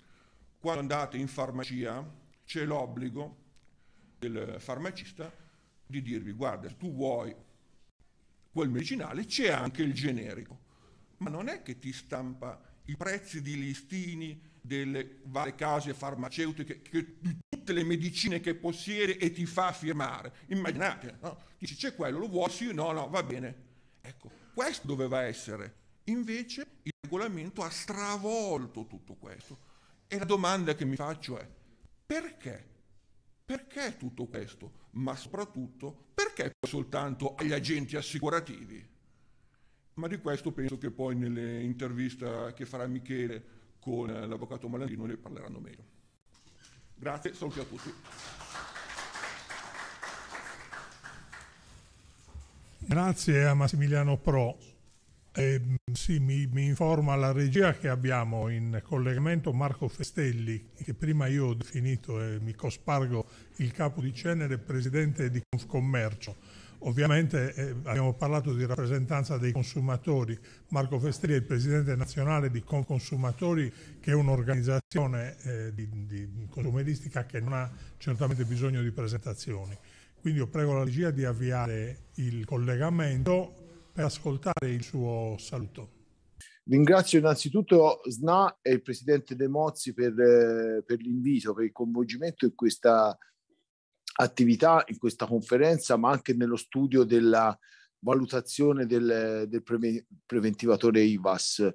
Quando andate in farmacia c'è l'obbligo del farmacista di dirvi guarda, tu vuoi quel medicinale, c'è anche il generico, ma non è che ti stampa i prezzi di listini, delle varie case farmaceutiche, che, di tutte le medicine che possiede e ti fa firmare. Immaginate, no? dici c'è quello, lo vuoi? Sì, no, no, va bene. Ecco, questo doveva essere. Invece il regolamento ha stravolto tutto questo. E la domanda che mi faccio è perché? Perché tutto questo? Ma soprattutto perché soltanto agli agenti assicurativi? Ma di questo penso che poi nelle interviste che farà Michele con l'avvocato Malandino ne parleranno meglio. Grazie, saluti a tutti. Grazie a Massimiliano Pro. Eh, sì, mi, mi, informa la regia che abbiamo in collegamento Marco Festelli, che prima io ho definito, e eh, mi cospargo, il capo di Cenere, presidente di Confcommercio Ovviamente eh, abbiamo parlato di rappresentanza dei consumatori. Marco Festri è il presidente nazionale di Consumatori, che è un'organizzazione eh, di, di consumeristica che non ha certamente bisogno di presentazioni. Quindi io prego la regia di avviare il collegamento per ascoltare il suo saluto. Ringrazio innanzitutto SNA e il presidente De Mozzi per, eh, per l'invito, per il coinvolgimento in questa attività in questa conferenza, ma anche nello studio della valutazione del, del pre- preventivatore IVAS.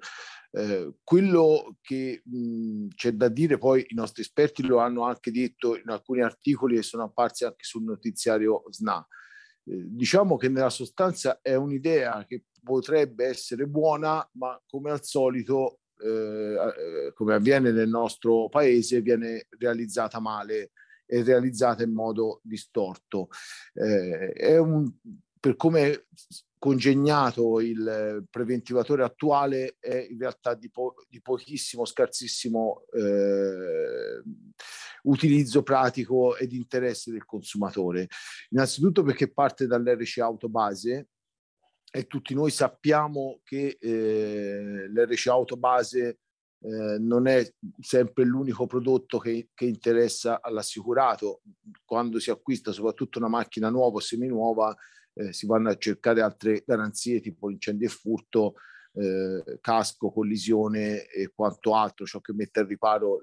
Eh, quello che mh, c'è da dire poi i nostri esperti lo hanno anche detto in alcuni articoli che sono apparsi anche sul notiziario SNA. Eh, diciamo che nella sostanza è un'idea che potrebbe essere buona, ma come al solito, eh, eh come avviene nel nostro paese, viene realizzata male è realizzata in modo distorto. Eh, è un, per come congegnato il preventivatore attuale è in realtà di, po- di pochissimo, scarsissimo eh, utilizzo pratico ed interesse del consumatore. Innanzitutto perché parte dall'RC autobase e tutti noi sappiamo che eh, l'RC autobase eh, non è sempre l'unico prodotto che, che, interessa all'assicurato. Quando si acquista soprattutto una macchina nuova o seminuova, eh, si vanno a cercare altre garanzie tipo incendio e furto eh, casco, collisione e quanto altro, ciò che mette al riparo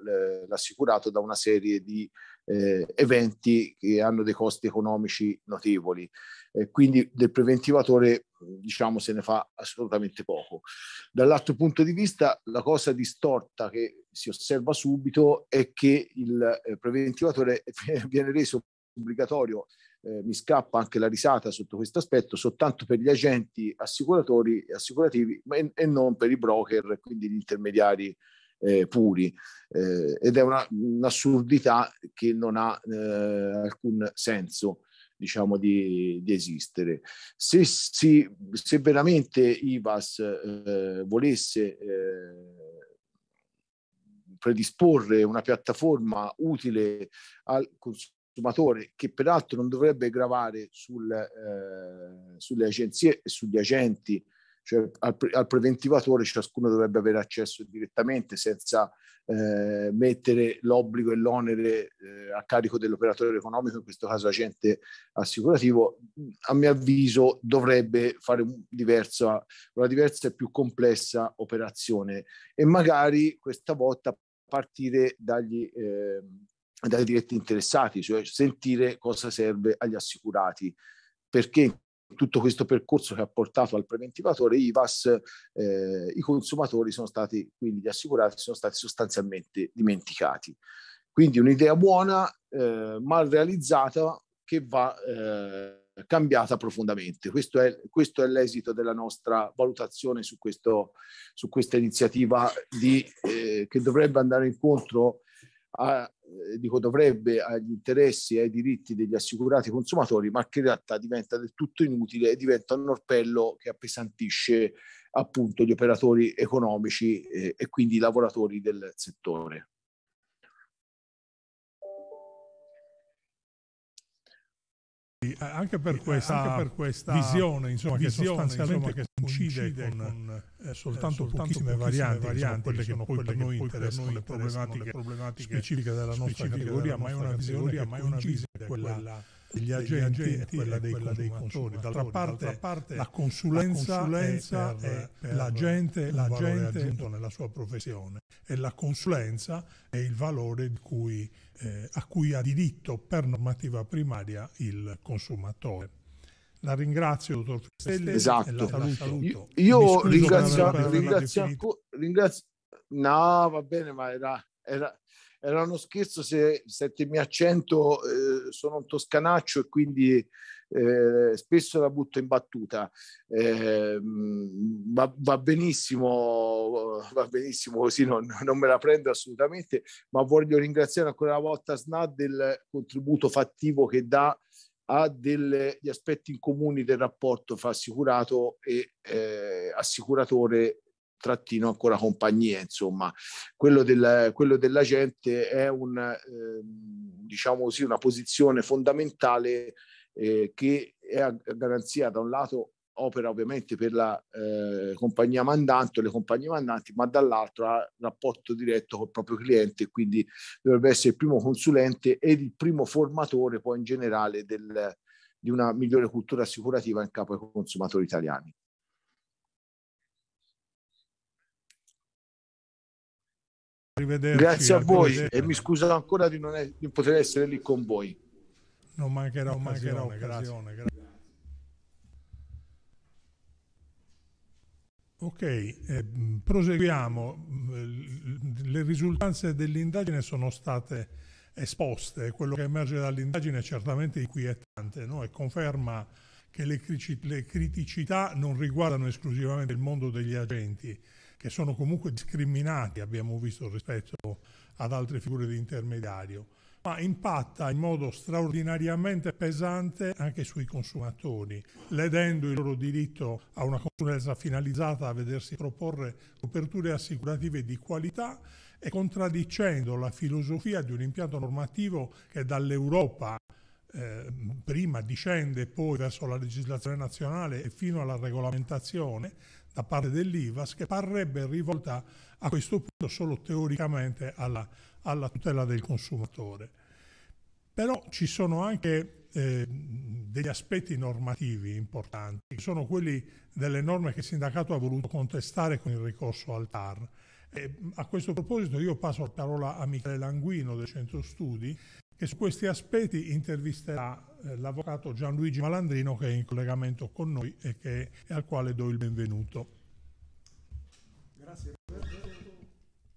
l'assicurato da una serie di eh, eventi che hanno dei costi economici notevoli. Eh, quindi del preventivatore diciamo se ne fa assolutamente poco. Dall'altro punto di vista la cosa distorta che si osserva subito è che il eh, preventivatore viene reso obbligatorio eh, mi scappa anche la risata sotto questo aspetto, soltanto per gli agenti assicuratori e assicurativi e, e, non per i broker, quindi gli intermediari eh, puri. Eh, ed è una, un'assurdità che non ha eh, alcun senso diciamo di, di esistere. Se, si, se veramente IVAS eh, volesse eh, predisporre una piattaforma utile al consumatore, consumatore, che peraltro non dovrebbe gravare sul, eh, sulle agenzie e sugli agenti, cioè al, pre- al, preventivatore ciascuno dovrebbe avere accesso direttamente senza eh, mettere l'obbligo e l'onere eh, a carico dell'operatore economico, in questo caso agente assicurativo, a mio avviso dovrebbe fare un diversa, una diversa e più complessa operazione e magari questa volta partire dagli... Eh, dai diretti interessati, cioè sentire cosa serve agli assicurati, perché tutto questo percorso che ha portato al preventivatore IVAS, eh, i consumatori sono stati, quindi gli assicurati sono stati sostanzialmente dimenticati. Quindi un'idea buona, eh, mal realizzata, che va eh, cambiata profondamente. Questo è, questo è, l'esito della nostra valutazione su, questo, su questa iniziativa di, eh, che dovrebbe andare incontro a, eh, dico dovrebbe agli interessi e ai diritti degli assicurati consumatori, ma che in realtà diventa del tutto inutile e diventa un orpello che appesantisce appunto gli operatori economici eh, e quindi i lavoratori del settore. Eh, anche per eh, questa, anche per questa visione, insomma, visione, che insomma, che coincide con, con eh, eh, soltanto, soltanto pochissime, pochissime varianti, varianti quelle che, sono poi per noi interessano, le problematiche, problematiche specifiche della nostra specifiche categoria, della nostra ma è una visione che coincide quella degli agenti, agenti quella dei quella consumatori. D'altra parte, parte, la consulenza, la consulenza è per, per la gente, la gente aggiunto nella sua professione e la consulenza è il valore cui, eh, a cui ha diritto per normativa primaria il consumatore. La ringrazio, dottor Cristelli. Esatto. Io, io ringrazio, per, ringrazio, ringrazio, No, va bene, ma era, era era uno scherzo se, se ti mi accento eh, sono un toscanaccio e quindi eh, spesso la butto in battuta eh, va, va, benissimo va benissimo così non, non, me la prendo assolutamente ma voglio ringraziare ancora una volta SNAD del contributo fattivo che dà a degli aspetti in comuni del rapporto fra assicurato e eh, assicuratore trattino ancora compagnia, insomma. Quello, del, quello dell'agente è un, eh, diciamo così, una posizione fondamentale eh, che è a garanzia da un lato opera ovviamente per la eh, compagnia mandante o le compagnie mandanti, ma dall'altro ha rapporto diretto col proprio cliente, quindi dovrebbe essere il primo consulente ed il primo formatore poi in generale del, di una migliore cultura assicurativa in capo ai consumatori italiani. Grazie a voi e mi scuso ancora di non, è, di poter essere lì con voi. Non mancherà, non mancherà occasione. occasione. Ok, eh, proseguiamo. Le risultanze dell'indagine sono state esposte. Quello che emerge dall'indagine è certamente inquietante no? e conferma che le criticità non riguardano esclusivamente il mondo degli agenti, che sono comunque discriminati, abbiamo visto rispetto ad altre figure di intermediario, ma impatta in modo straordinariamente pesante anche sui consumatori, ledendo il loro diritto a una consulenza finalizzata a vedersi proporre coperture assicurative di qualità e contraddicendo la filosofia di un impianto normativo che dall'Europa eh, prima discende poi verso la legislazione nazionale e fino alla regolamentazione, da parte dell'IVAS che parrebbe rivolta a questo punto solo teoricamente alla, alla tutela del consumatore. Però ci sono anche eh, degli aspetti normativi importanti, che sono quelli delle norme che il sindacato ha voluto contestare con il ricorso al TAR. E a questo proposito io passo la parola a Michele Languino del Centro Studi che su questi aspetti intervisterà eh, l'avvocato Gianluigi Malandrino che è in collegamento con noi e, che, e al quale do il benvenuto. Grazie Roberto. Grazie,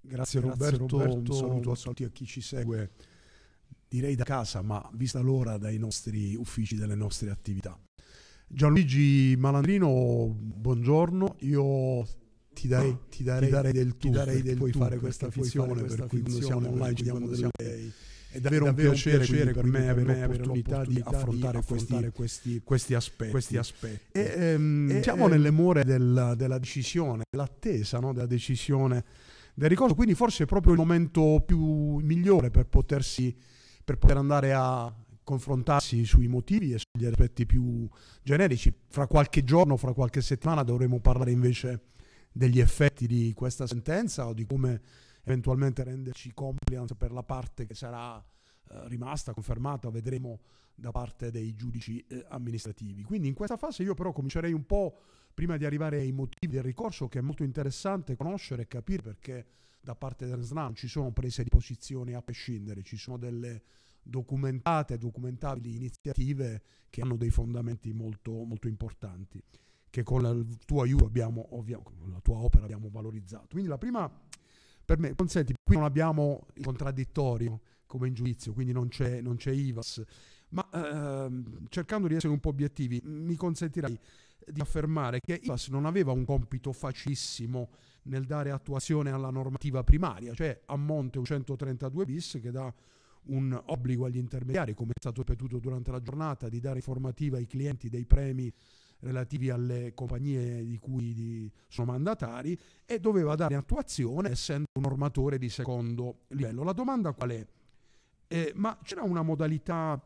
Grazie Roberto. un saluto a tutti a chi ci segue direi da casa ma vista l'ora dai nostri uffici delle nostre attività. Gianluigi Malandrino, buongiorno, io ti darei, ti darei, ti darei del tu, ti darei del puoi tu, fare questa funzione, per cui quando siamo online ci diamo delle è davvero, un piacere, piacere per me avere l'opportunità di affrontare, affrontare questi, questi, aspetti. Questi aspetti. E, ehm, e, siamo ehm, nelle more della, della decisione, l'attesa no? della decisione del ricordo, quindi forse è proprio il momento più migliore per potersi per poter andare a confrontarsi sui motivi e sugli aspetti più generici. Fra qualche giorno, fra qualche settimana dovremo parlare invece degli effetti di questa sentenza o di come eventualmente renderci compliance per la parte che sarà eh, rimasta, confermata, vedremo da parte dei giudici eh, amministrativi. Quindi in questa fase io però comincerei un po' prima di arrivare ai motivi del ricorso che è molto interessante conoscere e capire perché da parte del SNAM ci sono prese di posizione a prescindere, ci sono delle documentate, documentabili iniziative che hanno dei fondamenti molto, molto importanti, che con il tuo aiuto abbiamo, ovvia, con la tua opera abbiamo valorizzato. Quindi la prima per me consenti, qui non abbiamo il contraddittorio come in giudizio, quindi non c'è, non c'è IVAS, ma ehm, cercando di essere un po' obiettivi, mi consentirai di affermare che IVAS non aveva un compito facilissimo nel dare attuazione alla normativa primaria, cioè a monte 132 bis che dà un obbligo agli intermediari, come è stato ripetuto durante la giornata, di dare informativa ai clienti dei premi relativi alle compagnie di cui sono mandatari e doveva dare attuazione essendo un normatore di secondo livello. La domanda qual è? Eh, ma c'era una modalità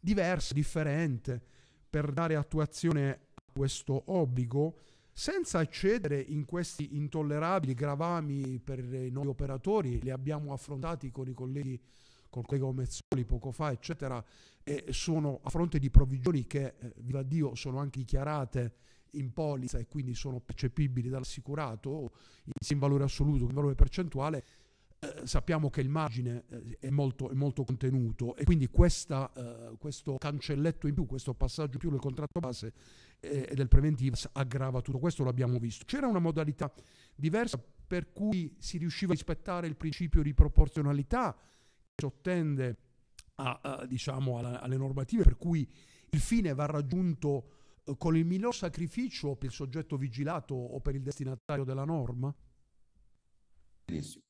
diversa, differente per dare attuazione a questo obbligo senza accedere in questi intollerabili gravami per i nuovi operatori, li abbiamo affrontati con i colleghi col collega Omezzoli poco fa, eccetera, e sono a fronte di provvigioni che, eh, viva Dio, sono anche dichiarate in polizza e quindi sono percepibili dall'assicurato, sia in valore assoluto che in valore percentuale, eh, sappiamo che il margine eh, è, molto, è, molto, contenuto e quindi questa, eh, questo cancelletto in più, questo passaggio in più del contratto base eh, e del preventivo aggrava tutto questo, l'abbiamo visto. C'era una modalità diversa per cui si riusciva a rispettare il principio di proporzionalità sottende a, a, diciamo, alla, alle normative per cui il fine va raggiunto eh, con il minor sacrificio per il soggetto vigilato o per il destinatario della norma? Benissimo.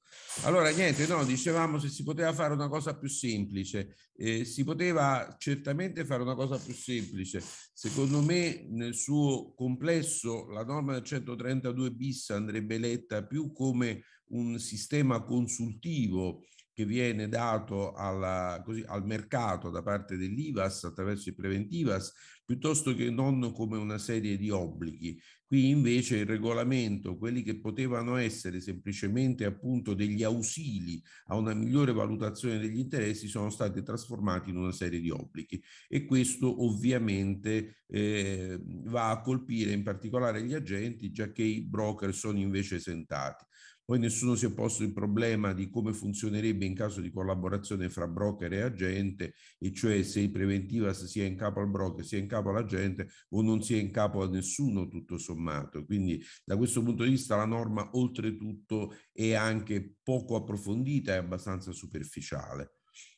Allora, niente, no, dicevamo se si poteva fare una cosa più semplice, eh, si poteva certamente fare una cosa più semplice. Secondo me, nel suo complesso, la norma del 132 bis andrebbe letta più come un sistema consultivo che viene dato alla, così, al mercato da parte dell'IVAS attraverso i preventivas, piuttosto che non come una serie di obblighi. Qui invece il regolamento, quelli che potevano essere semplicemente appunto degli ausili a una migliore valutazione degli interessi, sono stati trasformati in una serie di obblighi e questo ovviamente eh, va a colpire in particolare gli agenti, già che i broker sono invece esentati. Poi nessuno si è posto il problema di come funzionerebbe in caso di collaborazione fra broker e agente, e cioè se il preventiva sia in capo al broker, sia in capo all'agente o non sia in capo a nessuno tutto sommato. Quindi da questo punto di vista la norma oltretutto è anche poco approfondita e abbastanza superficiale.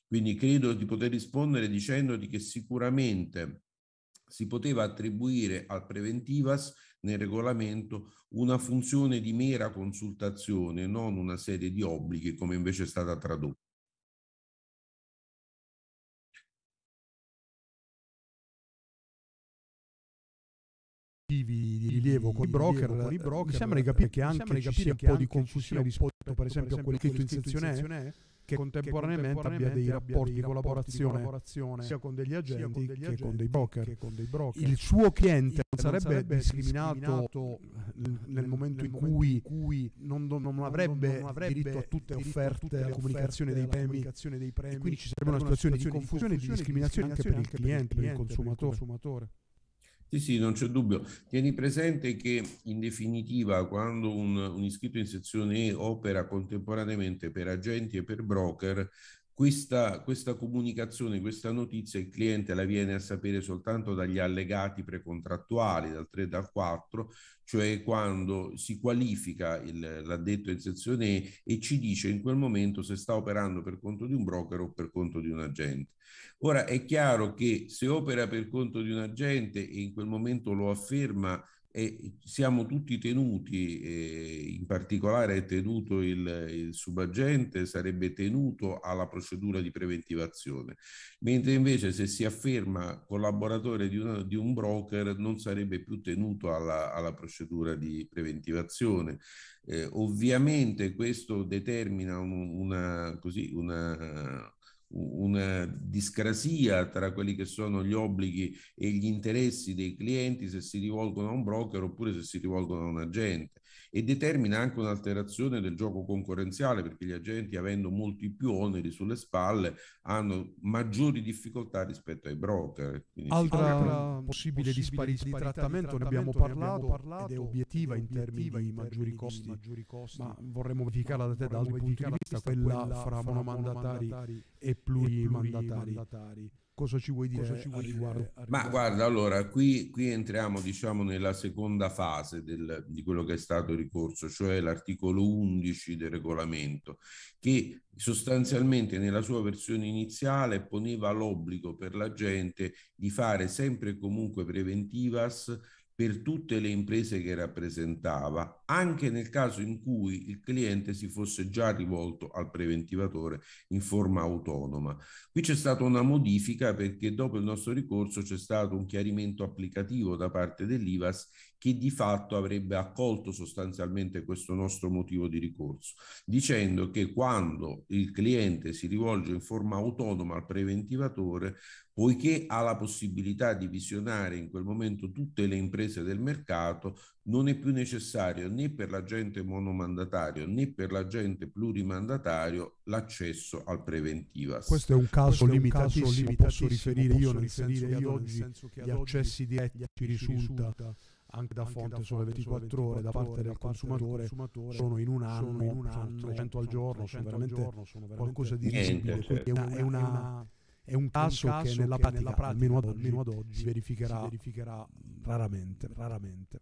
Quindi credo di poter rispondere dicendoti che sicuramente si poteva attribuire al preventivas nel regolamento una funzione di mera consultazione, non una serie di obblighi come invece è stata tradotta. di rilievo col broker, con i broker mi di capire che anche ci sia un po' di confusione rispetto per esempio a quello che in sezione è che contemporaneamente, abbia, dei rapporti, abbia dei rapporti di, collaborazione, sia con degli agenti, con degli che, agenti con che, con dei broker. Il suo cliente non sarebbe, sarebbe discriminato, discriminato nel, momento in cui, cui non, non, non, avrebbe non, avrebbe diritto a tutte le offerte, tutte la comunicazione dei premi, quindi ci sarebbe una situazione, una situazione di confusione e di discriminazione, di discriminazione anche per il cliente, per il consumatore. Per il consumatore. Sì, sì, non c'è dubbio. Tieni presente che in definitiva quando un, un iscritto in sezione E opera contemporaneamente per agenti e per broker, questa, questa, comunicazione, questa notizia il cliente la viene a sapere soltanto dagli allegati precontrattuali, dal 3 e dal 4, cioè quando si qualifica il, l'addetto in sezione E e ci dice in quel momento se sta operando per conto di un broker o per conto di un agente. Ora è chiaro che se opera per conto di un agente e in quel momento lo afferma, e siamo tutti tenuti, eh, in particolare è tenuto il, il, subagente, sarebbe tenuto alla procedura di preventivazione, mentre invece se si afferma collaboratore di, una, di un broker non sarebbe più tenuto alla, alla procedura di preventivazione. Eh, ovviamente questo determina un, una, così, una una discrasia tra quelli che sono gli obblighi e gli interessi dei clienti se si rivolgono a un broker oppure se si rivolgono a un agente e determina anche un'alterazione del gioco concorrenziale perché gli agenti avendo molti più oneri sulle spalle hanno maggiori difficoltà rispetto ai broker. Quindi Altra possibile, possibile disparità di trattamento, ne abbiamo parlato, ne abbiamo parlato ed è obiettiva, in termini, in termini di maggiori costi, maggiori costi ma vorremmo verificarla da te da altri punti di vista, quella fra monomandatari e plurimandatari. E plurimandatari cosa ci vuoi dire, ci vuoi arrivare, dire? Arrivare. Ma guarda, allora, qui, qui entriamo diciamo, nella seconda fase del, di quello che è stato il ricorso, cioè l'articolo 11 del regolamento, che sostanzialmente nella sua versione iniziale poneva l'obbligo per la gente di fare sempre e comunque preventivas per tutte le imprese che rappresentava, anche nel caso in cui il cliente si fosse già rivolto al preventivatore in forma autonoma. Qui c'è stata una modifica perché dopo il nostro ricorso c'è stato un chiarimento applicativo da parte dell'IVAS che di fatto avrebbe accolto sostanzialmente questo nostro motivo di ricorso, dicendo che quando il cliente si rivolge in forma autonoma al preventivatore, poiché ha la possibilità di visionare in quel momento tutte le imprese del mercato, non è più necessario né per l'agente monomandatario né per l'agente plurimandatario l'accesso al preventiva. Questo è un caso è limitatissimo, un caso posso riferire posso io, nel riferire senso, che ad oggi gli accessi diretti ci risulta, risulta anche da fonte solo 24 ore da parte del consumatore, sono in un anno, in un anno 300 al giorno, sono veramente qualcosa di risibile. Quindi cioè, è una è un caso, un caso che nella pratica, nella pratica almeno, ad oggi, almeno ad oggi si, verificherà, si verificherà, raramente, raramente.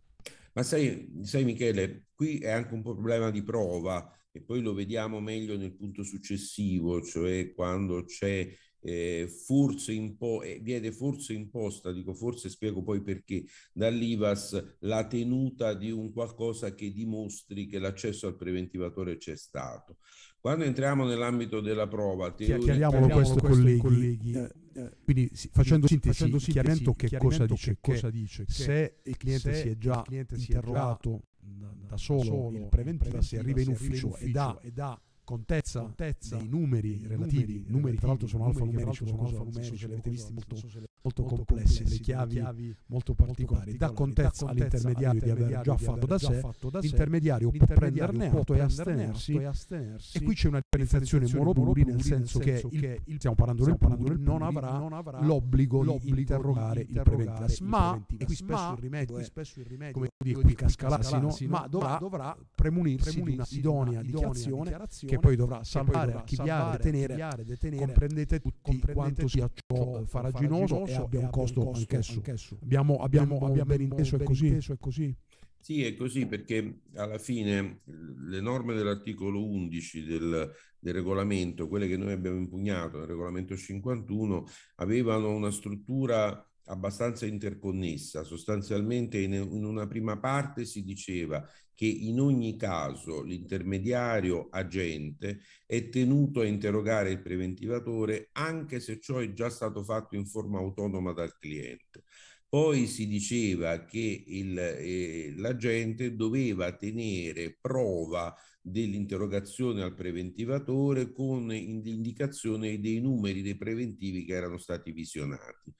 Ma sai, sai, Michele, qui è anche un problema di prova e poi lo vediamo meglio nel punto successivo, cioè quando c'è eh, Furso impo- eh, diede Furso imposta, dico forse spiego poi perché, dall'IVAS la tenuta di un qualcosa che dimostri che l'accesso al preventivatore c'è stato. Quando entriamo nell'ambito della prova, teoria... chiariamolo questo, questo colleghi. Eh, eh, eh, quindi sì, facendo sintesi, facendo sintesi che, che, cosa dice, che, cosa dice, che, se il cliente se si è già interrogato da, da, da, solo, da solo, il preventivo, preventivo si, arriva si arriva in ufficio, e dà... e dà contezza, contezza dei numeri relativi, numeri, numeri tra l'altro sono alfanumerici, sono alfanumerici, alfa alfa alfa l'avete visti molto, so molto complesse, le chiavi, chiavi molto particolari, da contezza all'intermediario di aver già fatto da sé, l'intermediario può prenderne atto e astenersi, e qui c'è una differenziazione monopluri nel senso che il, stiamo parlando del pluri, non avrà l'obbligo di interrogare il preventias, ma, e qui spesso il rimedio è, come dire, qui cascalassino, ma dovrà premunirsi di una idonea dichiarazione che poi dovrà salvare, archiviare, detenere, comprendete tutti quanto sia ciò faraginoso costo, abbia un costo, costo anch'esso. anch'esso. Abbiamo, abbiamo, abbiamo, abbiamo ben inteso, ben è così. Inteso, è così. Sì, è così perché alla fine le norme dell'articolo 11 del, del, regolamento, quelle che noi abbiamo impugnato nel regolamento 51, avevano una struttura abbastanza interconnessa. Sostanzialmente in, in una prima parte si diceva che in ogni caso l'intermediario agente è tenuto a interrogare il preventivatore anche se ciò è già stato fatto in forma autonoma dal cliente. Poi si diceva che il, eh, l'agente doveva tenere prova dell'interrogazione al preventivatore con l'indicazione dei numeri dei preventivi che erano stati visionati.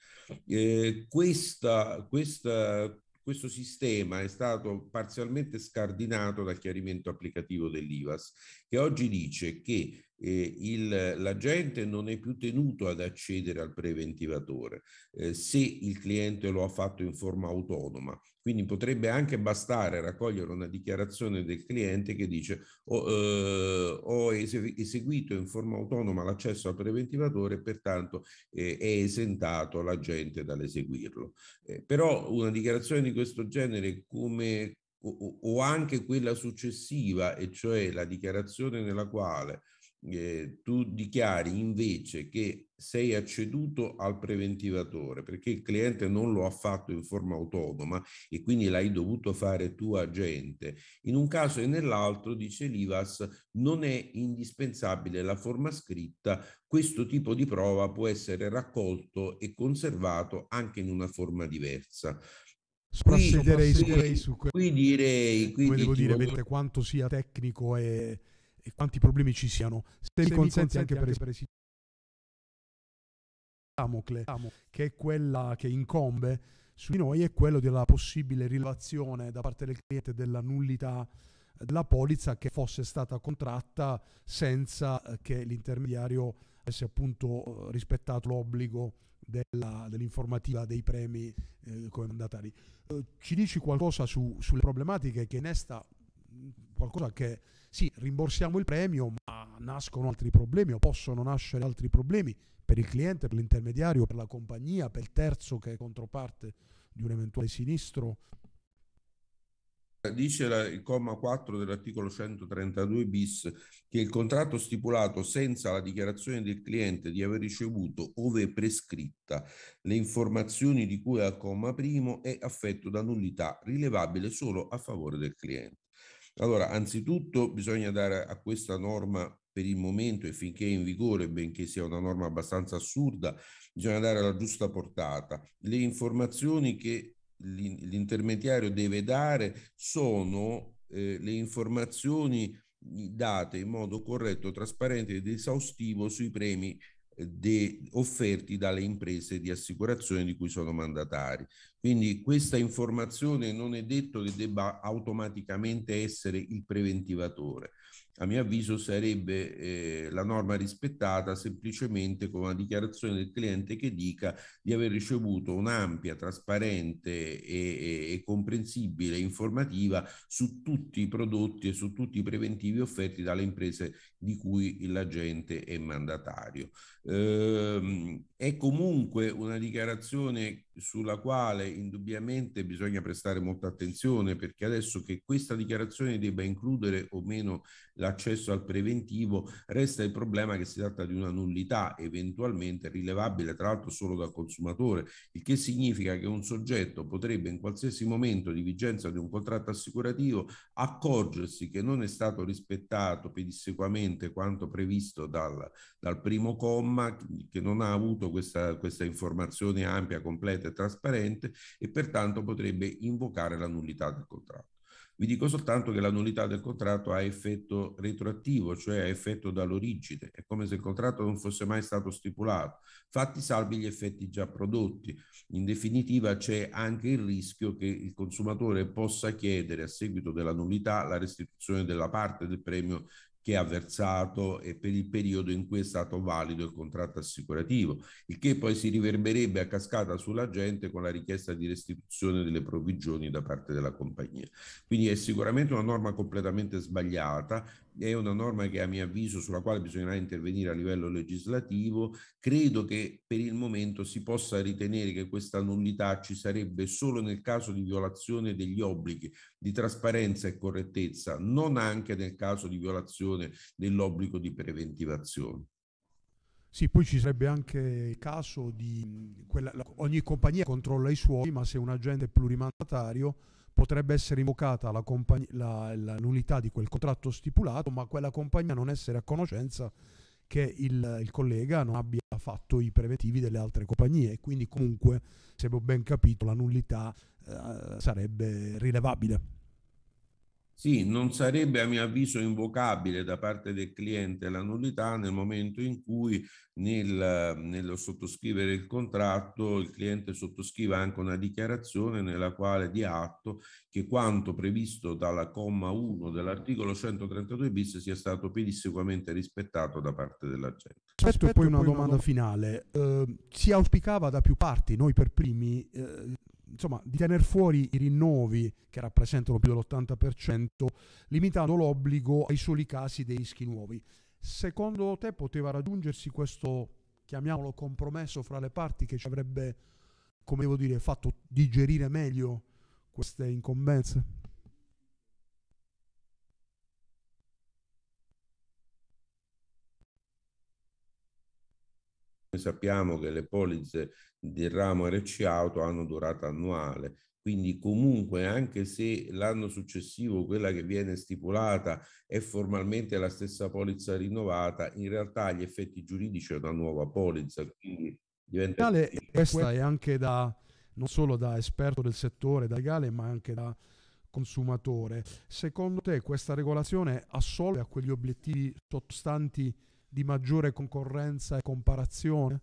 Eh, questa, questa, questo sistema è stato parzialmente scardinato dal chiarimento applicativo dell'IVAS, che oggi dice che eh, il, l'agente non è più tenuto ad accedere al preventivatore eh, se il cliente lo ha fatto in forma autonoma quindi potrebbe anche bastare raccogliere una dichiarazione del cliente che dice oh, eh, ho, eseguito in forma autonoma l'accesso al preventivatore e pertanto eh, è esentato l'agente dall'eseguirlo. Eh, però una dichiarazione di questo genere come o, o anche quella successiva, e cioè la dichiarazione nella quale eh, tu dichiari invece che sei acceduto al preventivatore perché il cliente non lo ha fatto in forma autonoma e quindi l'hai dovuto fare tu agente. In un caso e nell'altro, dice l'IVAS, non è indispensabile la forma scritta, questo tipo di prova può essere raccolto e conservato anche in una forma diversa. Qui, qui, su qui direi, qui, qui devo dire, mentre quanto sia tecnico e e quanti problemi ci siano. Se, se mi consenti, consenti anche, anche per esigenze Damocle, che è quella che incombe su di noi, è quello della possibile rilevazione da parte del cliente della nullità della polizza che fosse stata contratta senza eh, che l'intermediario avesse appunto eh, rispettato l'obbligo della, dell'informativa dei premi eh, come mandatari. Eh, ci dici qualcosa su, sulle problematiche che innesta mm, qualcosa che sì, rimborsiamo il premio, ma nascono altri problemi o possono nascere altri problemi per il cliente, per l'intermediario, per la compagnia, per il terzo che è controparte di un eventuale sinistro. Dice la, il comma 4 dell'articolo 132 bis che il contratto stipulato senza la dichiarazione del cliente di aver ricevuto, ove prescritta, le informazioni di cui al comma primo è affetto da nullità rilevabile solo a favore del cliente. Allora, anzitutto bisogna dare a questa norma per il momento e finché è in vigore, benché sia una norma abbastanza assurda, bisogna dare la giusta portata. Le informazioni che l'intermediario deve dare sono eh, le informazioni date in modo corretto, trasparente ed esaustivo sui premi de, offerti dalle imprese di assicurazione di cui sono mandatari. Quindi questa informazione non è detto che debba automaticamente essere il preventivatore, a mio avviso sarebbe eh, la norma rispettata semplicemente con una dichiarazione del cliente che dica di aver ricevuto un'ampia, trasparente e, e, comprensibile informativa su tutti i prodotti e su tutti i preventivi offerti dalle imprese di cui l'agente è mandatario. Ehm, è comunque una dichiarazione sulla quale indubbiamente bisogna prestare molta attenzione perché adesso che questa dichiarazione debba includere o meno l'accesso al preventivo resta il problema che si tratta di una nullità eventualmente rilevabile tra l'altro solo dal consumatore, il che significa che un soggetto potrebbe in qualsiasi momento di vigenza di un contratto assicurativo accorgersi che non è stato rispettato pedissequamente quanto previsto dal, dal primo comma, che non ha avuto questa, questa informazione ampia, completa e trasparente e pertanto potrebbe invocare la nullità del contratto. Vi dico soltanto che la nullità del contratto ha effetto retroattivo, cioè ha effetto dall'origine, è come se il contratto non fosse mai stato stipulato, fatti salvi gli effetti già prodotti. In definitiva c'è anche il rischio che il consumatore possa chiedere a seguito della nullità la restituzione della parte del premio che ha versato e per il periodo in cui è stato valido il contratto assicurativo, il che poi si riverberebbe a cascata sulla gente con la richiesta di restituzione delle provvigioni da parte della compagnia. Quindi è sicuramente una norma completamente sbagliata, è una norma che a mio avviso sulla quale bisognerà intervenire a livello legislativo, credo che per il momento si possa ritenere che questa nullità ci sarebbe solo nel caso di violazione degli obblighi di trasparenza e correttezza, non anche nel caso di violazione dell'obbligo di preventivazione. Sì, poi ci sarebbe anche il caso di quella, ogni compagnia controlla i suoi, ma se un agente è plurimandatario potrebbe essere invocata la, compagn- la, la, nullità di quel contratto stipulato, ma quella compagnia non essere a conoscenza che il, il collega non abbia fatto i preventivi delle altre compagnie quindi comunque, se ho ben capito, la nullità eh, sarebbe rilevabile. Sì, non sarebbe a mio avviso invocabile da parte del cliente la nullità nel momento in cui nel, nel sottoscrivere il contratto il cliente sottoscriva anche una dichiarazione nella quale di atto che quanto previsto dalla comma 1 dell'articolo 132 bis sia stato pedissequamente rispettato da parte dell'agente. Aspetto poi una domanda finale. Eh, si auspicava da più parti, noi per primi, eh, insomma, di tenere fuori i rinnovi che rappresentano più dell'80%, limitando l'obbligo ai soli casi dei rischi nuovi. Secondo te poteva raggiungersi questo, chiamiamolo, compromesso fra le parti che ci avrebbe, come devo dire, fatto digerire meglio queste incombenze? Noi sappiamo che le polizze del ramo RC auto hanno durata annuale, quindi comunque anche se l'anno successivo quella che viene stipulata è formalmente la stessa polizza rinnovata, in realtà agli effetti giuridici è una nuova polizza. Quindi diventa... Questa è anche da, non solo da esperto del settore, da legale, ma anche da consumatore. Secondo te questa regolazione assolve a quegli obiettivi sottostanti? di maggiore concorrenza e comparazione?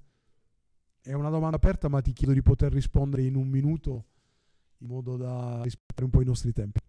È una domanda aperta, ma ti chiedo di poter rispondere in un minuto in modo da rispettare un po' i nostri tempi.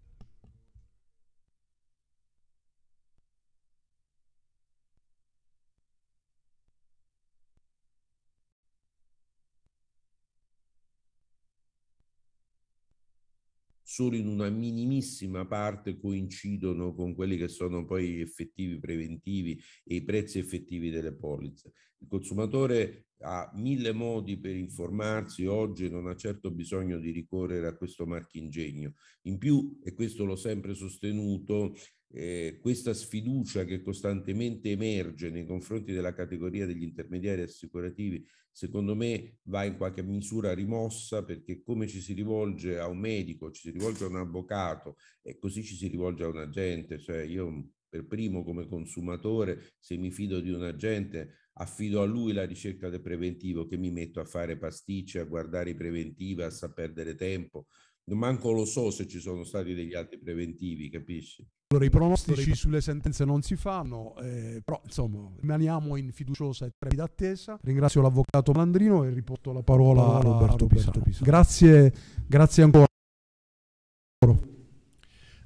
solo in una minimissima parte coincidono con quelli che sono poi gli effettivi preventivi e i prezzi effettivi delle polizze. Il consumatore ha mille modi per informarsi oggi non ha certo bisogno di ricorrere a questo marchingegno. In più, e questo l'ho sempre sostenuto, eh, questa sfiducia che costantemente emerge nei confronti della categoria degli intermediari assicurativi secondo me va in qualche misura rimossa perché come ci si rivolge a un medico, ci si rivolge a un avvocato e così ci si rivolge a un agente, cioè io per primo come consumatore, se mi fido di un agente, affido a lui la ricerca del preventivo, che mi metto a fare pasticce, a guardare i preventivi, a perdere tempo, manco lo so se ci sono stati degli atti preventivi, capisci? Allora, i pronostici sulle sentenze non si fanno, eh, però insomma rimaniamo in fiduciosa e trepida attesa. Ringrazio l'avvocato Malandrino e riporto la parola a Roberto, Roberto Pisano. Pisano. Grazie, grazie ancora.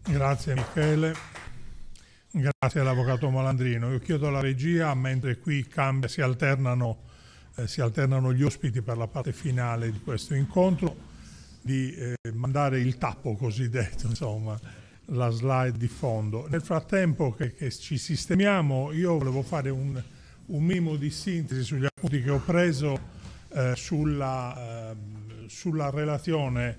Grazie Michele, grazie all'avvocato Malandrino. Io chiedo alla regia, mentre qui cambia, si alternano, eh, si alternano gli ospiti per la parte finale di questo incontro di eh, mandare il tappo cosiddetto, insomma, la slide di fondo. Nel frattempo che, che ci sistemiamo, io volevo fare un, un, mimo di sintesi sugli appunti che ho preso eh, sulla, eh, sulla, relazione,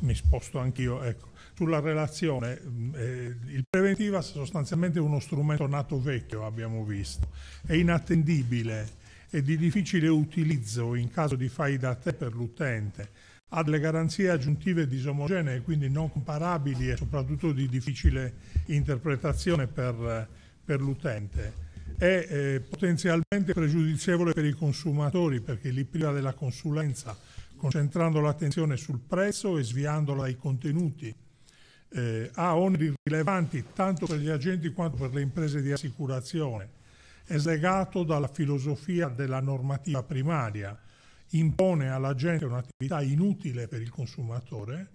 mi sposto anch'io, ecco, sulla relazione, mm, eh, il preventiva è sostanzialmente uno strumento nato vecchio, abbiamo visto, è inattendibile e di difficile utilizzo in caso di fai da te per l'utente ha delle garanzie aggiuntive disomogenee, quindi non comparabili e soprattutto di difficile interpretazione per, per l'utente. È eh, potenzialmente pregiudizievole per i consumatori perché li priva della consulenza, concentrando l'attenzione sul prezzo e sviandola ai contenuti. Eh, ha oneri rilevanti tanto per gli agenti quanto per le imprese di assicurazione. È slegato dalla filosofia della normativa primaria impone alla gente un'attività inutile per il consumatore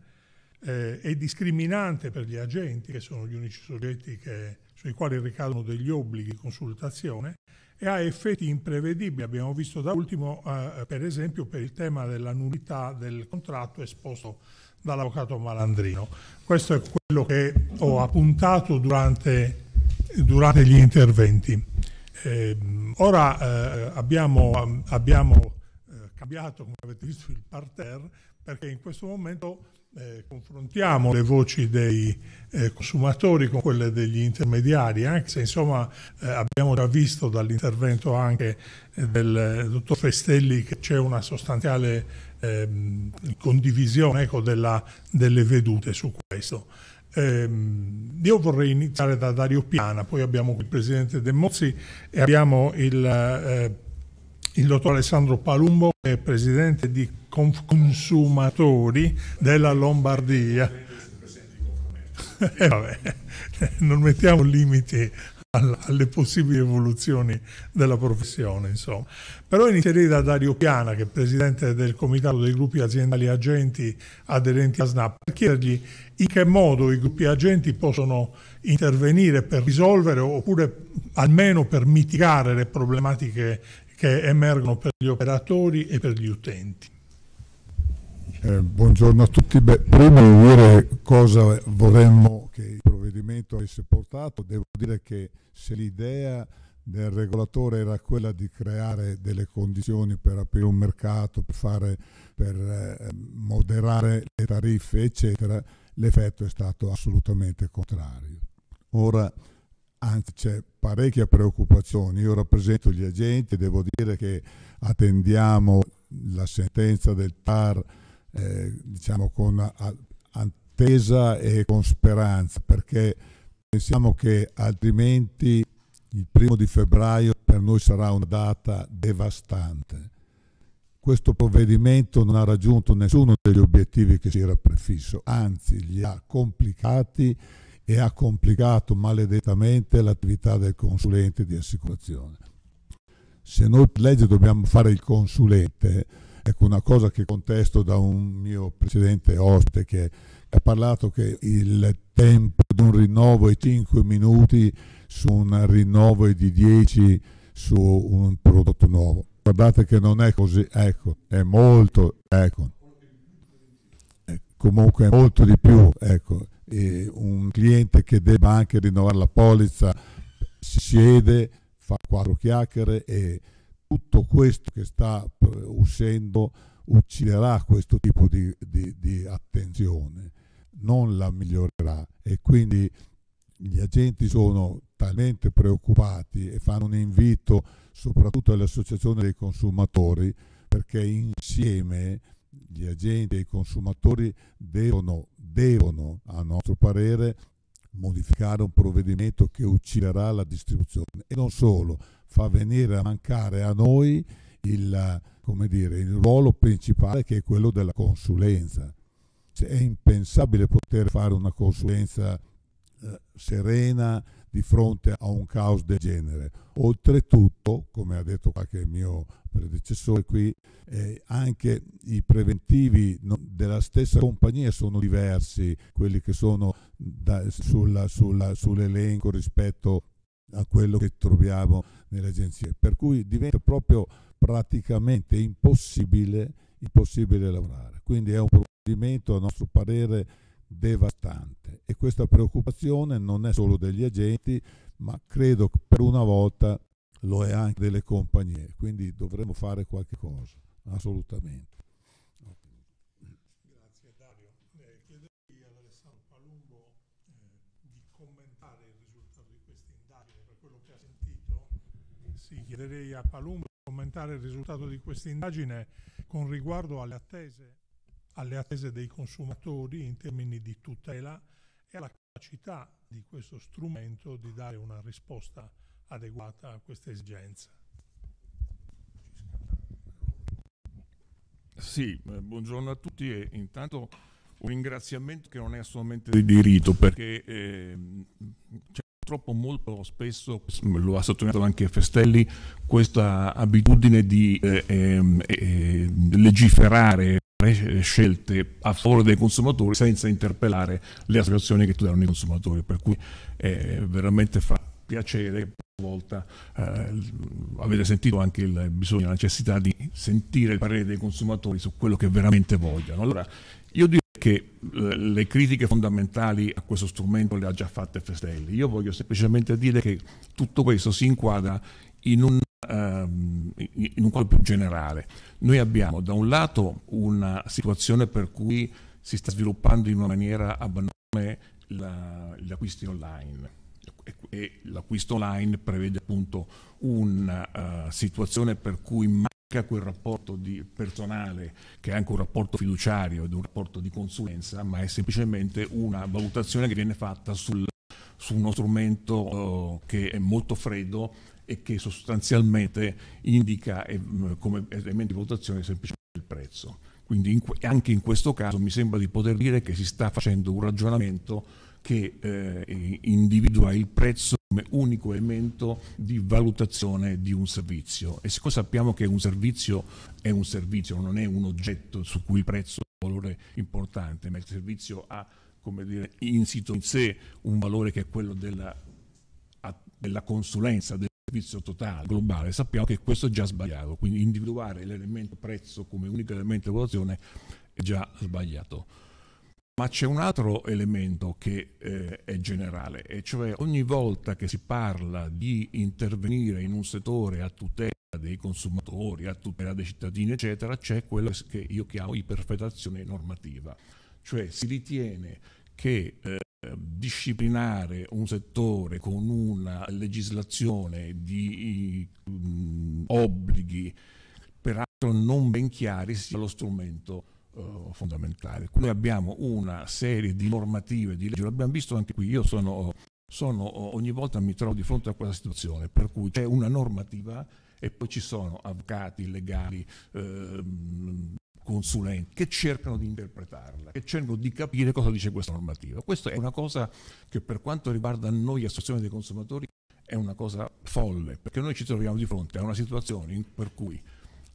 eh, e discriminante per gli agenti, che sono gli unici soggetti che, sui quali ricadono degli obblighi di consultazione, e ha effetti imprevedibili. Abbiamo visto da ultimo, eh, per esempio, per il tema della nullità del contratto esposto dall'avvocato Malandrino. Questo è quello che ho appuntato durante, durante gli interventi. Eh, ora eh, abbiamo, abbiamo cambiato, come avete visto, il parterre, perché in questo momento eh, confrontiamo le voci dei eh, consumatori con quelle degli intermediari, anche se insomma eh, abbiamo già visto dall'intervento anche eh, del eh, dottor Festelli che c'è una sostanziale ehm, condivisione ecco, della, delle vedute su questo. Eh, io vorrei iniziare da Dario Piana, poi abbiamo il presidente De Mozzi e abbiamo il eh, il dottor Alessandro Palumbo è presidente di Consumatori della Lombardia. Eh, vabbè, non mettiamo limiti alle possibili evoluzioni della professione, insomma. Però inizierei da Dario Piana, che è presidente del comitato dei gruppi aziendali agenti aderenti a SNAP, per chiedergli in che modo i gruppi agenti possono intervenire per risolvere oppure almeno per mitigare le problematiche che emergono per gli operatori e per gli utenti. Eh, buongiorno a tutti. Beh, prima di dire cosa vorremmo che il provvedimento avesse portato, devo dire che se l'idea del regolatore era quella di creare delle condizioni per aprire un mercato, per, fare, per eh, moderare le tariffe, eccetera, l'effetto è stato assolutamente contrario. Ora, anzi c'è parecchia preoccupazione. Io rappresento gli agenti, devo dire che attendiamo la sentenza del TAR eh, diciamo con attesa e con speranza perché pensiamo che altrimenti il primo di febbraio per noi sarà una data devastante. Questo provvedimento non ha raggiunto nessuno degli obiettivi che si era prefisso, anzi li ha complicati e ha complicato maledettamente l'attività del consulente di assicurazione. Se noi per legge dobbiamo fare il consulente, ecco una cosa che contesto da un mio precedente ospite che ha parlato che il tempo di un rinnovo è 5 minuti su un rinnovo è di 10 su un prodotto nuovo. Guardate che non è così, ecco, è molto, ecco, comunque molto di più, ecco eh, un cliente che debba anche rinnovare la polizza si siede, fa quattro chiacchiere e tutto questo che sta uscendo ucciderà questo tipo di, di, di attenzione, non la migliorerà e quindi gli agenti sono talmente preoccupati e fanno un invito soprattutto all'associazione dei consumatori perché insieme gli agenti e i consumatori devono devono, a nostro parere, modificare un provvedimento che ucciderà la distribuzione e non solo, fa venire a mancare a noi il, dire, il ruolo principale che è quello della consulenza. Cioè, è impensabile poter fare una consulenza eh, serena, di fronte a un caos del genere. Oltretutto, come ha detto qualche mio predecessore qui, eh, anche i preventivi della stessa compagnia sono diversi, quelli che sono da, sulla, sulla, sull'elenco rispetto a quello che troviamo nelle agenzie. Per cui diventa proprio praticamente impossibile, impossibile lavorare. Quindi è un provvedimento, a nostro parere, devastante e questa preoccupazione non è solo degli agenti, ma credo che per una volta lo è anche delle compagnie, quindi dovremmo fare qualche cosa, assolutamente. Grazie Dario. Eh, chiederei ad Alessandro eh, chiederei a Palumbo di commentare il risultato di questa indagine con riguardo alle attese alle attese dei consumatori in termini di tutela e alla capacità di questo strumento di dare una risposta adeguata a queste esigenze. Sì, eh, buongiorno a tutti e intanto un ringraziamento che non è assolutamente di diritto perché eh, purtroppo molto spesso, lo ha sottolineato anche Festelli, questa abitudine di eh, ehm, eh, legiferare eh, scelte a favore dei consumatori senza interpellare le associazioni che tutelano i consumatori, per cui eh, veramente fa piacere volta eh, avete sentito anche il bisogno, la necessità di sentire il parere dei consumatori su quello che veramente vogliono. Allora, io direi che eh, le critiche fondamentali a questo strumento le ha già fatte Festelli. Io voglio semplicemente dire che tutto questo si inquadra in un Ehm, in un quadro più generale. Noi abbiamo da un lato una situazione per cui si sta sviluppando in una maniera abnorme gli acquisti online e l'acquisto online prevede appunto una uh, eh, situazione per cui manca quel rapporto di personale che è anche un rapporto fiduciario ed un rapporto di consulenza, ma è semplicemente una valutazione che viene fatta sul, su uno strumento uh, che è molto freddo e che sostanzialmente indica eh, come elemento di valutazione semplicemente il prezzo. Quindi in anche in questo caso mi sembra di poter dire che si sta facendo un ragionamento che eh, individua il prezzo come unico elemento di valutazione di un servizio. E siccome sappiamo che un servizio è un servizio, non è un oggetto su cui il prezzo ha un valore importante, ma il servizio ha come dire, insito in sé un valore che è quello della, della consulenza, del servizio totale, globale, sappiamo che questo è già sbagliato, quindi individuare l'elemento prezzo come unico elemento di valutazione è già sbagliato. Ma c'è un altro elemento che eh, è generale, e cioè ogni volta che si parla di intervenire in un settore a tutela dei consumatori, a tutela dei cittadini, eccetera, c'è quello che io chiamo iperfetazione normativa, cioè si ritiene che eh, eh, disciplinare un settore con una legislazione di um, obblighi peraltro non ben chiari sia lo strumento uh, fondamentale. Noi abbiamo una serie di normative, di leggi, l'abbiamo visto anche qui, io sono, sono, ogni volta mi trovo di fronte a questa situazione, per cui c'è una normativa e poi ci sono avvocati, legali, eh, consulenti che cercano di interpretarla, che cercano di capire cosa dice questa normativa. Questa è una cosa che per quanto riguarda noi associazioni dei consumatori è una cosa folle, perché noi ci troviamo di fronte a una situazione per cui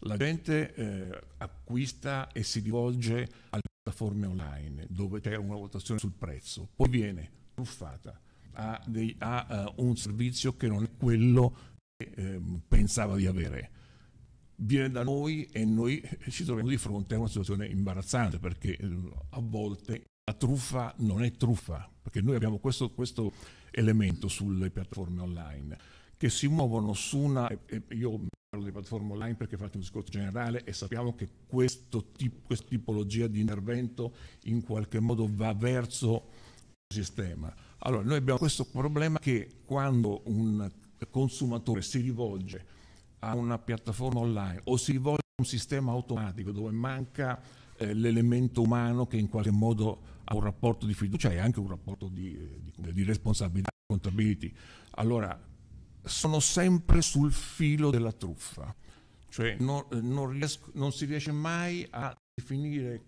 la gente eh, acquista e si rivolge alle piattaforme online dove c'è una votazione sul prezzo, poi viene truffata a, dei, a uh, un servizio che non è quello che eh, pensava di avere viene da noi e noi ci troviamo di fronte a una situazione imbarazzante perché eh, a volte la truffa non è truffa, perché noi abbiamo questo, questo elemento sulle piattaforme online che si muovono su una, io parlo di piattaforme online perché faccio un discorso generale e sappiamo che questo tipo, questa tipologia di intervento in qualche modo va verso il sistema. Allora noi abbiamo questo problema che quando un consumatore si rivolge a una piattaforma online o si voglia un sistema automatico dove manca eh, l'elemento umano che in qualche modo ha un rapporto di fiducia e cioè anche un rapporto di, di, eh, di responsabilità, accountability. Allora, sono sempre sul filo della truffa, cioè non, eh, non, riesco, non si riesce mai a definire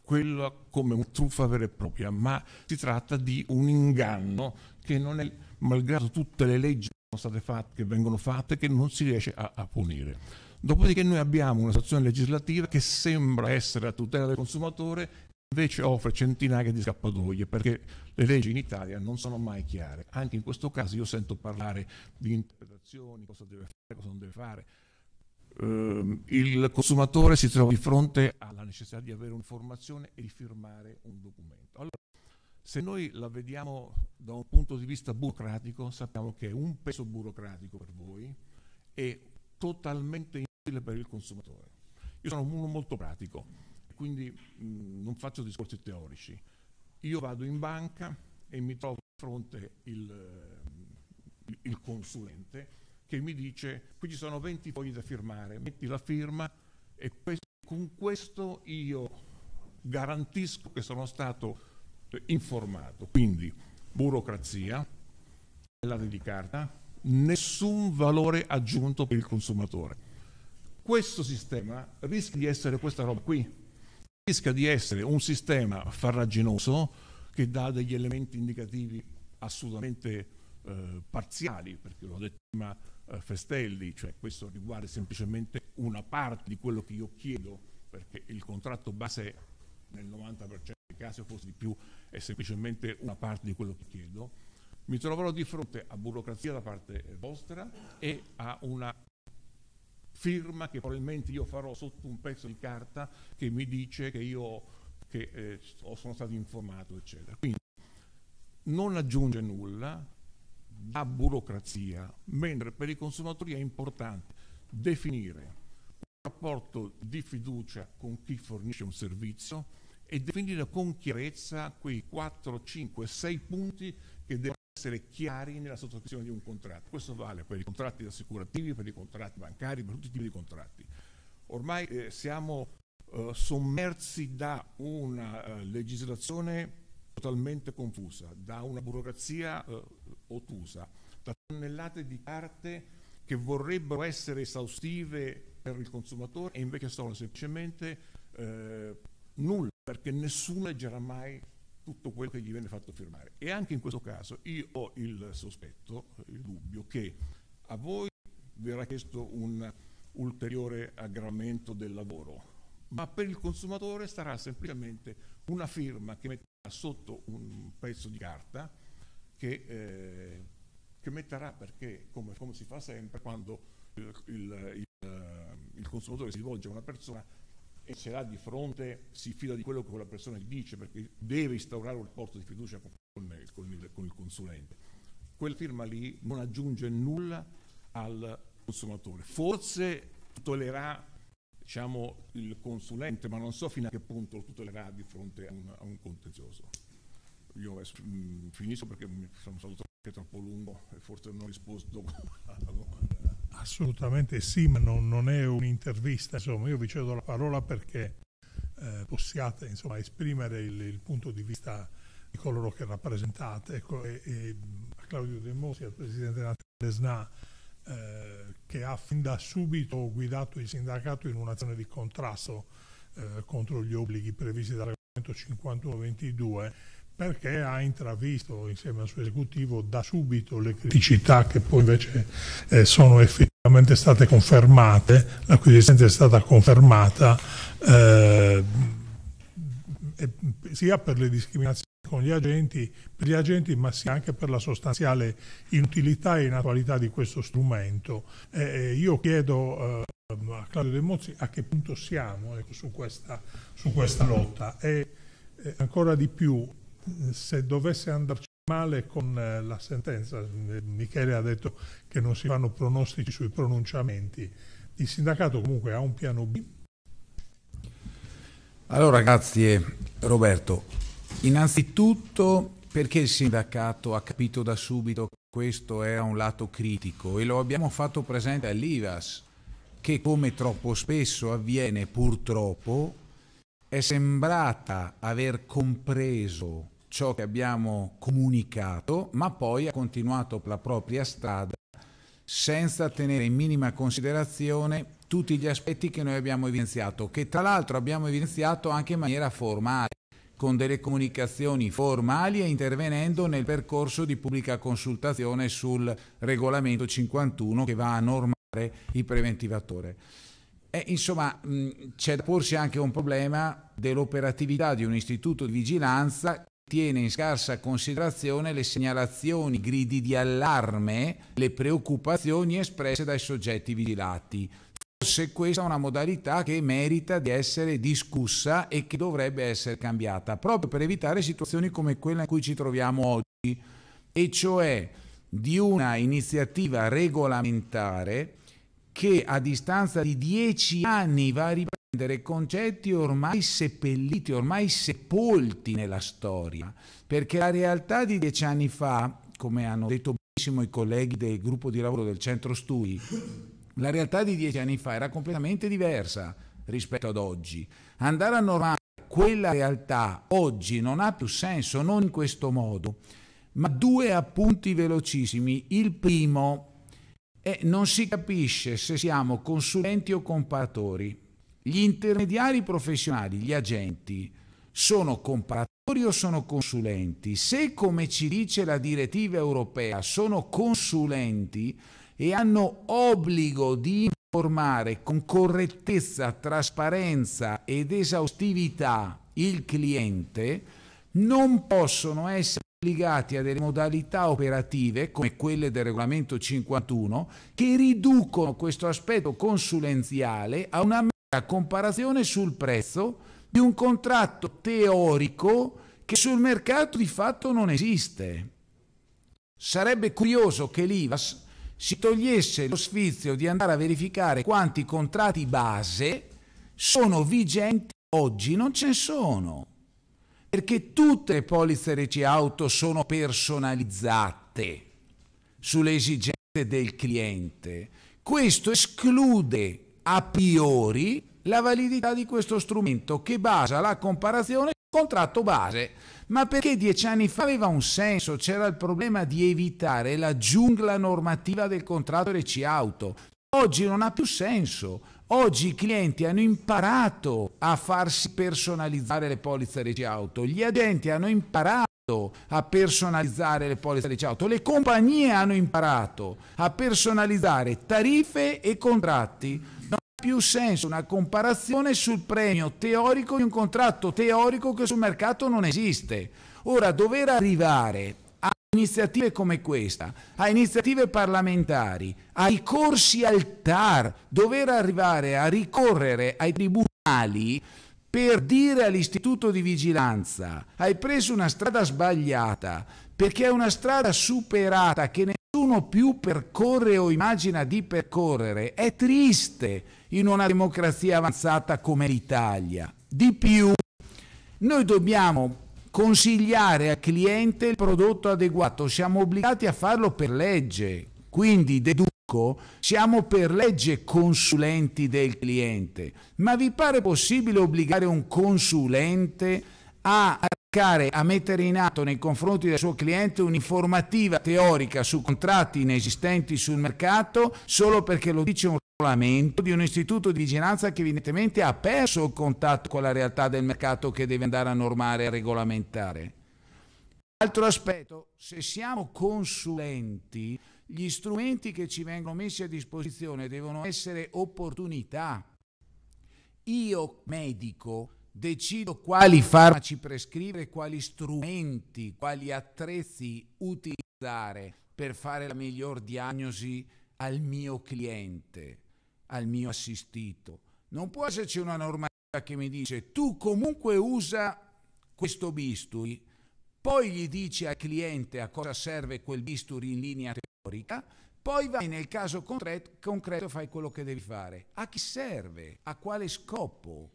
quello come una truffa vera e propria, ma si tratta di un inganno che non è malgrado tutte le leggi che, sono state fatte, che vengono fatte, che non si riesce a, a punire. Dopodiché noi abbiamo una situazione legislativa che sembra essere a tutela del consumatore, invece offre centinaia di scappatoie perché le leggi in Italia non sono mai chiare. Anche in questo caso io sento parlare di interpretazioni, cosa deve fare, cosa non deve fare. Uh, il consumatore si trova di fronte alla necessità di avere un'informazione e di firmare un documento. Allora, se noi la vediamo da un punto di vista burocratico, sappiamo che è un peso burocratico per voi e totalmente inutile per il consumatore. Io sono uno molto pratico, quindi mh, mm, non faccio discorsi teorici. Io vado in banca e mi trovo di fronte il, mm, il consulente che mi dice qui ci sono 20 fogli da firmare, metti la firma e questo, con questo io garantisco che sono stato informato. Quindi burocrazia, lati di carta, nessun valore aggiunto per il consumatore. Questo sistema rischia di essere questa roba qui, rischia di essere un sistema farraginoso che dà degli elementi indicativi assolutamente eh, parziali, perché l'ho detto prima eh, Festelli, cioè questo riguarda semplicemente una parte di quello che io chiedo, perché il contratto base nel 90% efficace o forse di più è semplicemente una parte di quello che chiedo, mi troverò di fronte a burocrazia da parte vostra e a una firma che probabilmente io farò sotto un pezzo di carta che mi dice che io che, eh, sono stato informato, eccetera. Quindi non aggiunge nulla a burocrazia, mentre per i consumatori è importante definire un rapporto di fiducia con chi fornisce un servizio, e definire con chiarezza quei 4, 5, 6 punti che devono essere chiari nella sottoscrizione di un contratto. Questo vale per i contratti assicurativi, per i contratti bancari, per tutti i tipi di contratti. Ormai eh, siamo eh, sommersi da una eh, legislazione totalmente confusa, da una burocrazia eh, ottusa, da tonnellate di carte che vorrebbero essere esaustive per il consumatore e invece sono semplicemente eh, nulla, perché nessuno leggerà mai tutto quello che gli viene fatto firmare. E anche in questo caso io ho il sospetto, il dubbio, che a voi verrà chiesto un ulteriore aggravamento del lavoro, ma per il consumatore sarà semplicemente una firma che metterà sotto un pezzo di carta che, eh, che metterà perché, come, come, si fa sempre, quando il, il, il, il consumatore si rivolge a una persona e ce l'ha di fronte, si fida di quello che quella persona gli dice perché deve instaurare un rapporto di fiducia con, con, il, con il consulente. Quella firma lì non aggiunge nulla al consumatore. Forse tutelerà diciamo, il consulente, ma non so fino a che punto lo tutelerà di fronte a un, a un contenzioso. Io mm, finisco perché mi sono stato troppo lungo e forse non ho risposto alla domanda. Assolutamente sì, ma non, non è un'intervista, insomma, io vi cedo la parola perché eh, possiate insomma, esprimere il, il, punto di vista di coloro che rappresentate. Ecco, e, e a Claudio De Mossi, al presidente Natale Desna, eh, che ha fin da subito guidato il sindacato in un'azione di contrasto eh, contro gli obblighi previsti dal regolamento 51-22 perché ha intravisto insieme al suo esecutivo da subito le criticità che poi invece eh, sono effettive praticamente state confermate, la è stata confermata eh, sia per le discriminazioni con gli agenti, per gli agenti, ma sia anche per la sostanziale inutilità e inattualità di questo strumento. Eh, io chiedo eh, a Claudio De Mozzi a che punto siamo ecco, su, questa, su, questa, lotta e eh, ancora di più se dovesse andarci male con eh, la sentenza. Michele ha detto che non si fanno pronostici sui pronunciamenti. Il sindacato comunque ha un piano B. Allora, grazie Roberto. Innanzitutto perché il sindacato ha capito da subito che questo era un lato critico e lo abbiamo fatto presente all'IVAS, che come troppo spesso avviene purtroppo è sembrata aver compreso ciò che abbiamo comunicato, ma poi ha continuato la propria strada senza tenere in minima considerazione tutti gli aspetti che noi abbiamo evidenziato, che tra l'altro abbiamo evidenziato anche in maniera formale, con delle comunicazioni formali e intervenendo nel percorso di pubblica consultazione sul regolamento 51 che va a normare il preventivatore. E, insomma, mh, c'è da porsi anche un problema dell'operatività di un istituto di vigilanza tiene in scarsa considerazione le segnalazioni, gridi di allarme, le preoccupazioni espresse dai soggetti vigilati. Forse questa è una modalità che merita di essere discussa e che dovrebbe essere cambiata, proprio per evitare situazioni come quella in cui ci troviamo oggi, e cioè di una iniziativa regolamentare che a distanza di dieci anni va a prendere concetti ormai seppelliti, ormai sepolti nella storia, perché la realtà di dieci anni fa, come hanno detto benissimo i colleghi del gruppo di lavoro del centro studi, la realtà di dieci anni fa era completamente diversa rispetto ad oggi. Andare a normare quella realtà oggi non ha più senso, non in questo modo, ma due appunti velocissimi. Il primo è non si capisce se siamo consulenti o comparatori. Gli intermediari professionali, gli agenti, sono comparatori o sono consulenti? Se, come ci dice la direttiva europea, sono consulenti e hanno obbligo di informare con correttezza, trasparenza ed esaustività il cliente, non possono essere obbligati a delle modalità operative come quelle del regolamento 51 che riducono questo aspetto consulenziale a una comparazione sul prezzo di un contratto teorico che sul mercato di fatto non esiste. Sarebbe curioso che l'IVAS si togliesse lo sfizio di andare a verificare quanti contratti base sono vigenti oggi, non ce ne sono, perché tutte le polizze RC auto sono personalizzate sulle esigenze del cliente. Questo esclude a priori la validità di questo strumento che basa la comparazione sul contratto base. Ma perché dieci anni fa aveva un senso? C'era il problema di evitare la giungla normativa del contratto RC Auto. Oggi non ha più senso. Oggi i clienti hanno imparato a farsi personalizzare le polizze RC Auto. Gli agenti hanno imparato a personalizzare le polizze RC Auto. Le compagnie hanno imparato a personalizzare tariffe e contratti più senso una comparazione sul premio teorico di un contratto teorico che sul mercato non esiste. Ora, dover arrivare a iniziative come questa, a iniziative parlamentari, ai corsi al TAR, dover arrivare a ricorrere ai tribunali per dire all'istituto di vigilanza hai preso una strada sbagliata perché è una strada superata che nessuno più percorre o immagina di percorrere è triste in una democrazia avanzata come l'Italia. Di più, noi dobbiamo consigliare al cliente il prodotto adeguato, siamo obbligati a farlo per legge, quindi deduco, siamo per legge consulenti del cliente, ma vi pare possibile obbligare un consulente a a mettere in atto nei confronti del suo cliente un'informativa teorica su contratti inesistenti sul mercato solo perché lo dice un regolamento di un istituto di vigilanza che evidentemente ha perso il contatto con la realtà del mercato che deve andare a normare e a regolamentare. Altro aspetto, se siamo consulenti, gli strumenti che ci vengono messi a disposizione devono essere opportunità. Io medico decido quali farmaci prescrivere, quali strumenti, quali attrezzi utilizzare per fare la miglior diagnosi al mio cliente, al mio assistito. Non può esserci una normativa che mi dice tu comunque usa questo bisturi, poi gli dici al cliente a cosa serve quel bisturi in linea teorica, poi vai nel caso concreto, concreto fai quello che devi fare. A chi serve? A quale scopo?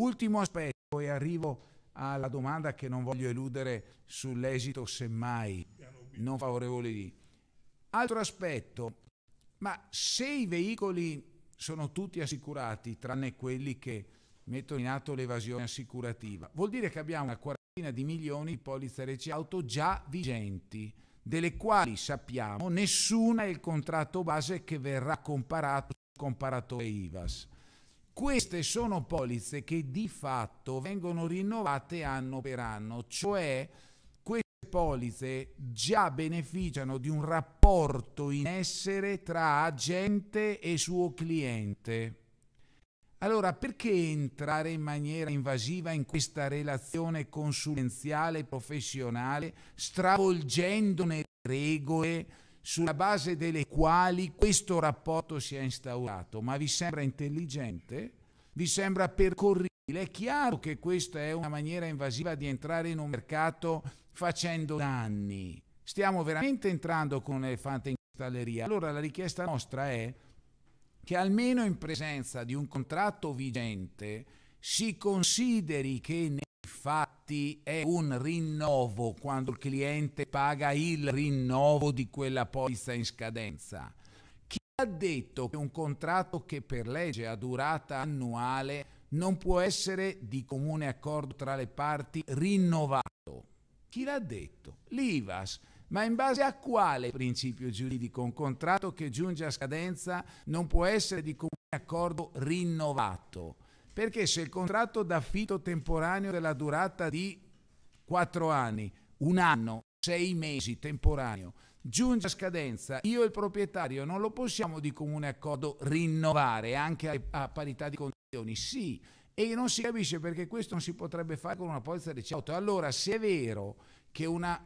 Ultimo aspetto e arrivo alla domanda che non voglio eludere sull'esito semmai non favorevole di. Altro aspetto, ma se i veicoli sono tutti assicurati, tranne quelli che mettono in atto l'evasione assicurativa, vuol dire che abbiamo una quarantina di milioni di polizze RC auto già vigenti, delle quali sappiamo nessuna è il contratto base che verrà comparato sul comparatore IVAS. Queste sono polizze che di fatto vengono rinnovate anno per anno, cioè queste polizze già beneficiano di un rapporto in essere tra agente e suo cliente. Allora, perché entrare in maniera invasiva in questa relazione consulenziale e professionale, stravolgendone regole? sulla base delle quali questo rapporto si è instaurato. Ma vi sembra intelligente? Vi sembra percorribile? È chiaro che questa è una maniera invasiva di entrare in un mercato facendo danni. Stiamo veramente entrando con un elefante in cristalleria. Allora la richiesta nostra è che almeno in presenza di un contratto vigente si consideri che nei fatti è un rinnovo quando il cliente paga il rinnovo di quella polizza in scadenza. Chi ha detto che un contratto che per legge ha durata annuale non può essere di comune accordo tra le parti rinnovato? Chi l'ha detto? L'IVAS. Ma in base a quale principio giuridico un contratto che giunge a scadenza non può essere di comune accordo rinnovato? Perché se il contratto d'affitto temporaneo della durata di 4 anni, un anno, 6 mesi temporaneo, giunge a scadenza, io e il proprietario non lo possiamo di comune accordo rinnovare anche a, a parità di condizioni? Sì, e non si capisce perché questo non si potrebbe fare con una polizza di 18. Allora, se è vero che una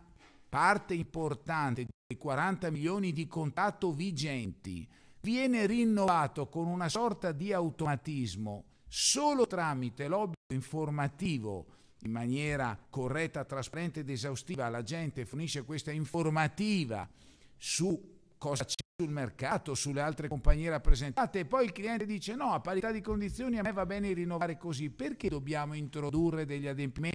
parte importante dei 40 milioni di contratto vigenti viene rinnovato con una sorta di automatismo, Solo tramite l'obbligo informativo in maniera corretta, trasparente ed esaustiva la gente fornisce questa informativa su cosa c'è sul mercato, sulle altre compagnie rappresentate e poi il cliente dice no, a parità di condizioni a me va bene rinnovare così, perché dobbiamo introdurre degli adempimenti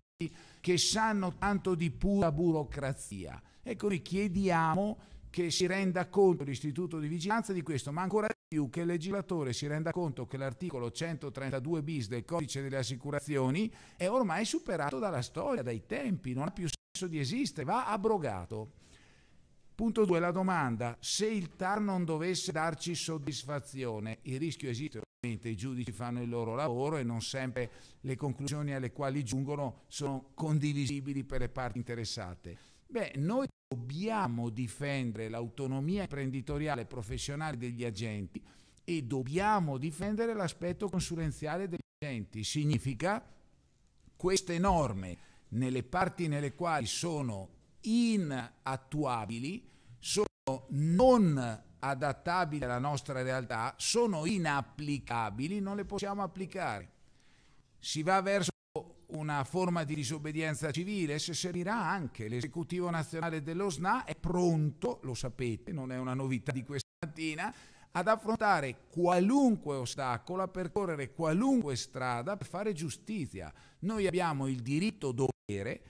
che sanno tanto di pura burocrazia? Ecco, noi chiediamo che si renda conto l'istituto di vigilanza di questo, ma ancora di più che il legislatore si renda conto che l'articolo 132 bis del codice delle assicurazioni è ormai superato dalla storia, dai tempi, non ha più senso di esistere, va abrogato. Punto 2, la domanda, se il TAR non dovesse darci soddisfazione, il rischio esiste ovviamente, i giudici fanno il loro lavoro e non sempre le conclusioni alle quali giungono sono condivisibili per le parti interessate. Beh, noi dobbiamo difendere l'autonomia imprenditoriale e professionale degli agenti e dobbiamo difendere l'aspetto consulenziale degli agenti. Significa queste norme nelle parti nelle quali sono inattuabili, sono non adattabili alla nostra realtà, sono inapplicabili, non le possiamo applicare. Si va verso una forma di disobbedienza civile, se servirà anche. L'esecutivo nazionale dello SNA è pronto, lo sapete, non è una novità di questa mattina, ad affrontare qualunque ostacolo, a percorrere qualunque strada per fare giustizia. Noi abbiamo il diritto dovere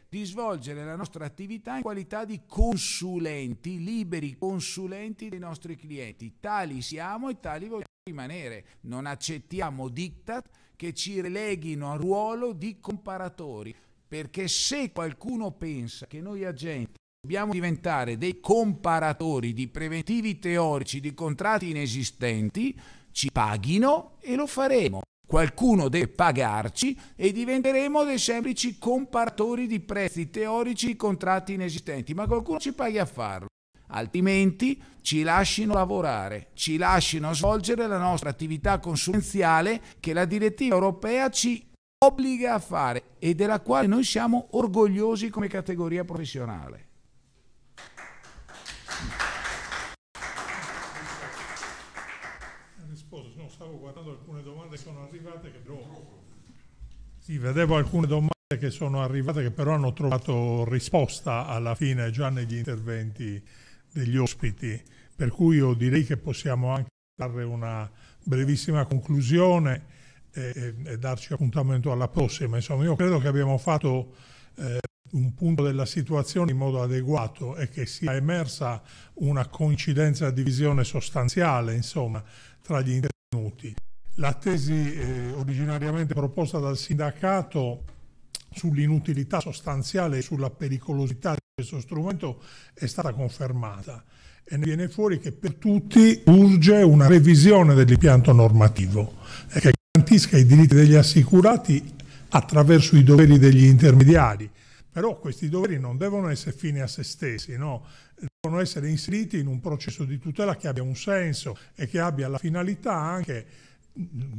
di svolgere la nostra attività in qualità di consulenti, liberi consulenti dei nostri clienti. Tali siamo e tali vogliamo rimanere. Non accettiamo diktat che ci releghino a ruolo di comparatori, perché se qualcuno pensa che noi agenti dobbiamo diventare dei comparatori di preventivi teorici di contratti inesistenti, ci paghino e lo faremo. Qualcuno deve pagarci e diventeremo dei semplici comparatori di prezzi teorici di contratti inesistenti, ma qualcuno ci paghi a farlo altrimenti ci lasciano lavorare, ci lasciano svolgere la nostra attività consulenziale che la direttiva europea ci obbliga a fare e della quale noi siamo orgogliosi come categoria professionale. Eh, stavo guardando alcune domande che sono arrivate che però... Sì, vedevo alcune domande che sono arrivate che però hanno trovato risposta alla fine già negli interventi degli ospiti, per cui io direi che possiamo anche fare una brevissima conclusione e, e, darci appuntamento alla prossima. Insomma, io credo che abbiamo fatto eh, un punto della situazione in modo adeguato e che sia emersa una coincidenza di visione sostanziale, insomma, tra gli intervenuti. La tesi eh, originariamente proposta dal sindacato sull'inutilità sostanziale e sulla pericolosità di questo strumento è stata confermata e ne viene fuori che per tutti urge una revisione dell'impianto normativo che garantisca i diritti degli assicurati attraverso i doveri degli intermediari. Però questi doveri non devono essere fine a se stessi, no? devono essere inseriti in un processo di tutela che abbia un senso e che abbia la finalità anche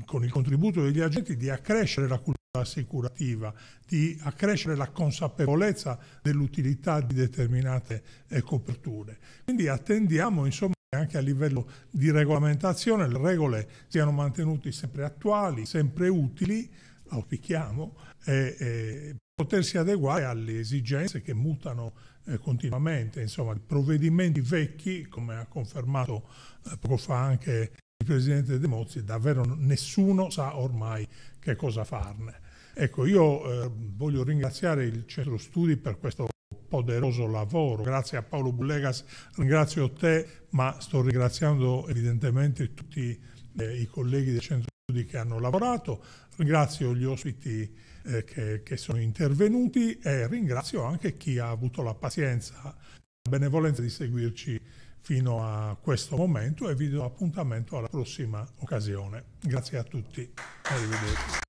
con il contributo degli agenti di accrescere la cultura assicurativa, di accrescere la consapevolezza dell'utilità di determinate eh, coperture. Quindi attendiamo insomma anche a livello di regolamentazione le regole siano mantenute sempre attuali, sempre utili, auspichiamo, e, e potersi adeguare alle esigenze che mutano eh, continuamente, insomma, provvedimenti vecchi, come ha confermato eh, poco fa anche il presidente De Mozzi, davvero nessuno sa ormai che cosa farne. Ecco, io eh, voglio ringraziare il Centro Studi per questo poderoso lavoro. Grazie a Paolo Bullegas, ringrazio te, ma sto ringraziando evidentemente tutti eh, i colleghi del Centro Studi che hanno lavorato, ringrazio gli ospiti eh, che, che sono intervenuti e ringrazio anche chi ha avuto la pazienza, la benevolenza di seguirci fino a questo momento e vi do appuntamento alla prossima occasione. Grazie a tutti, arrivederci.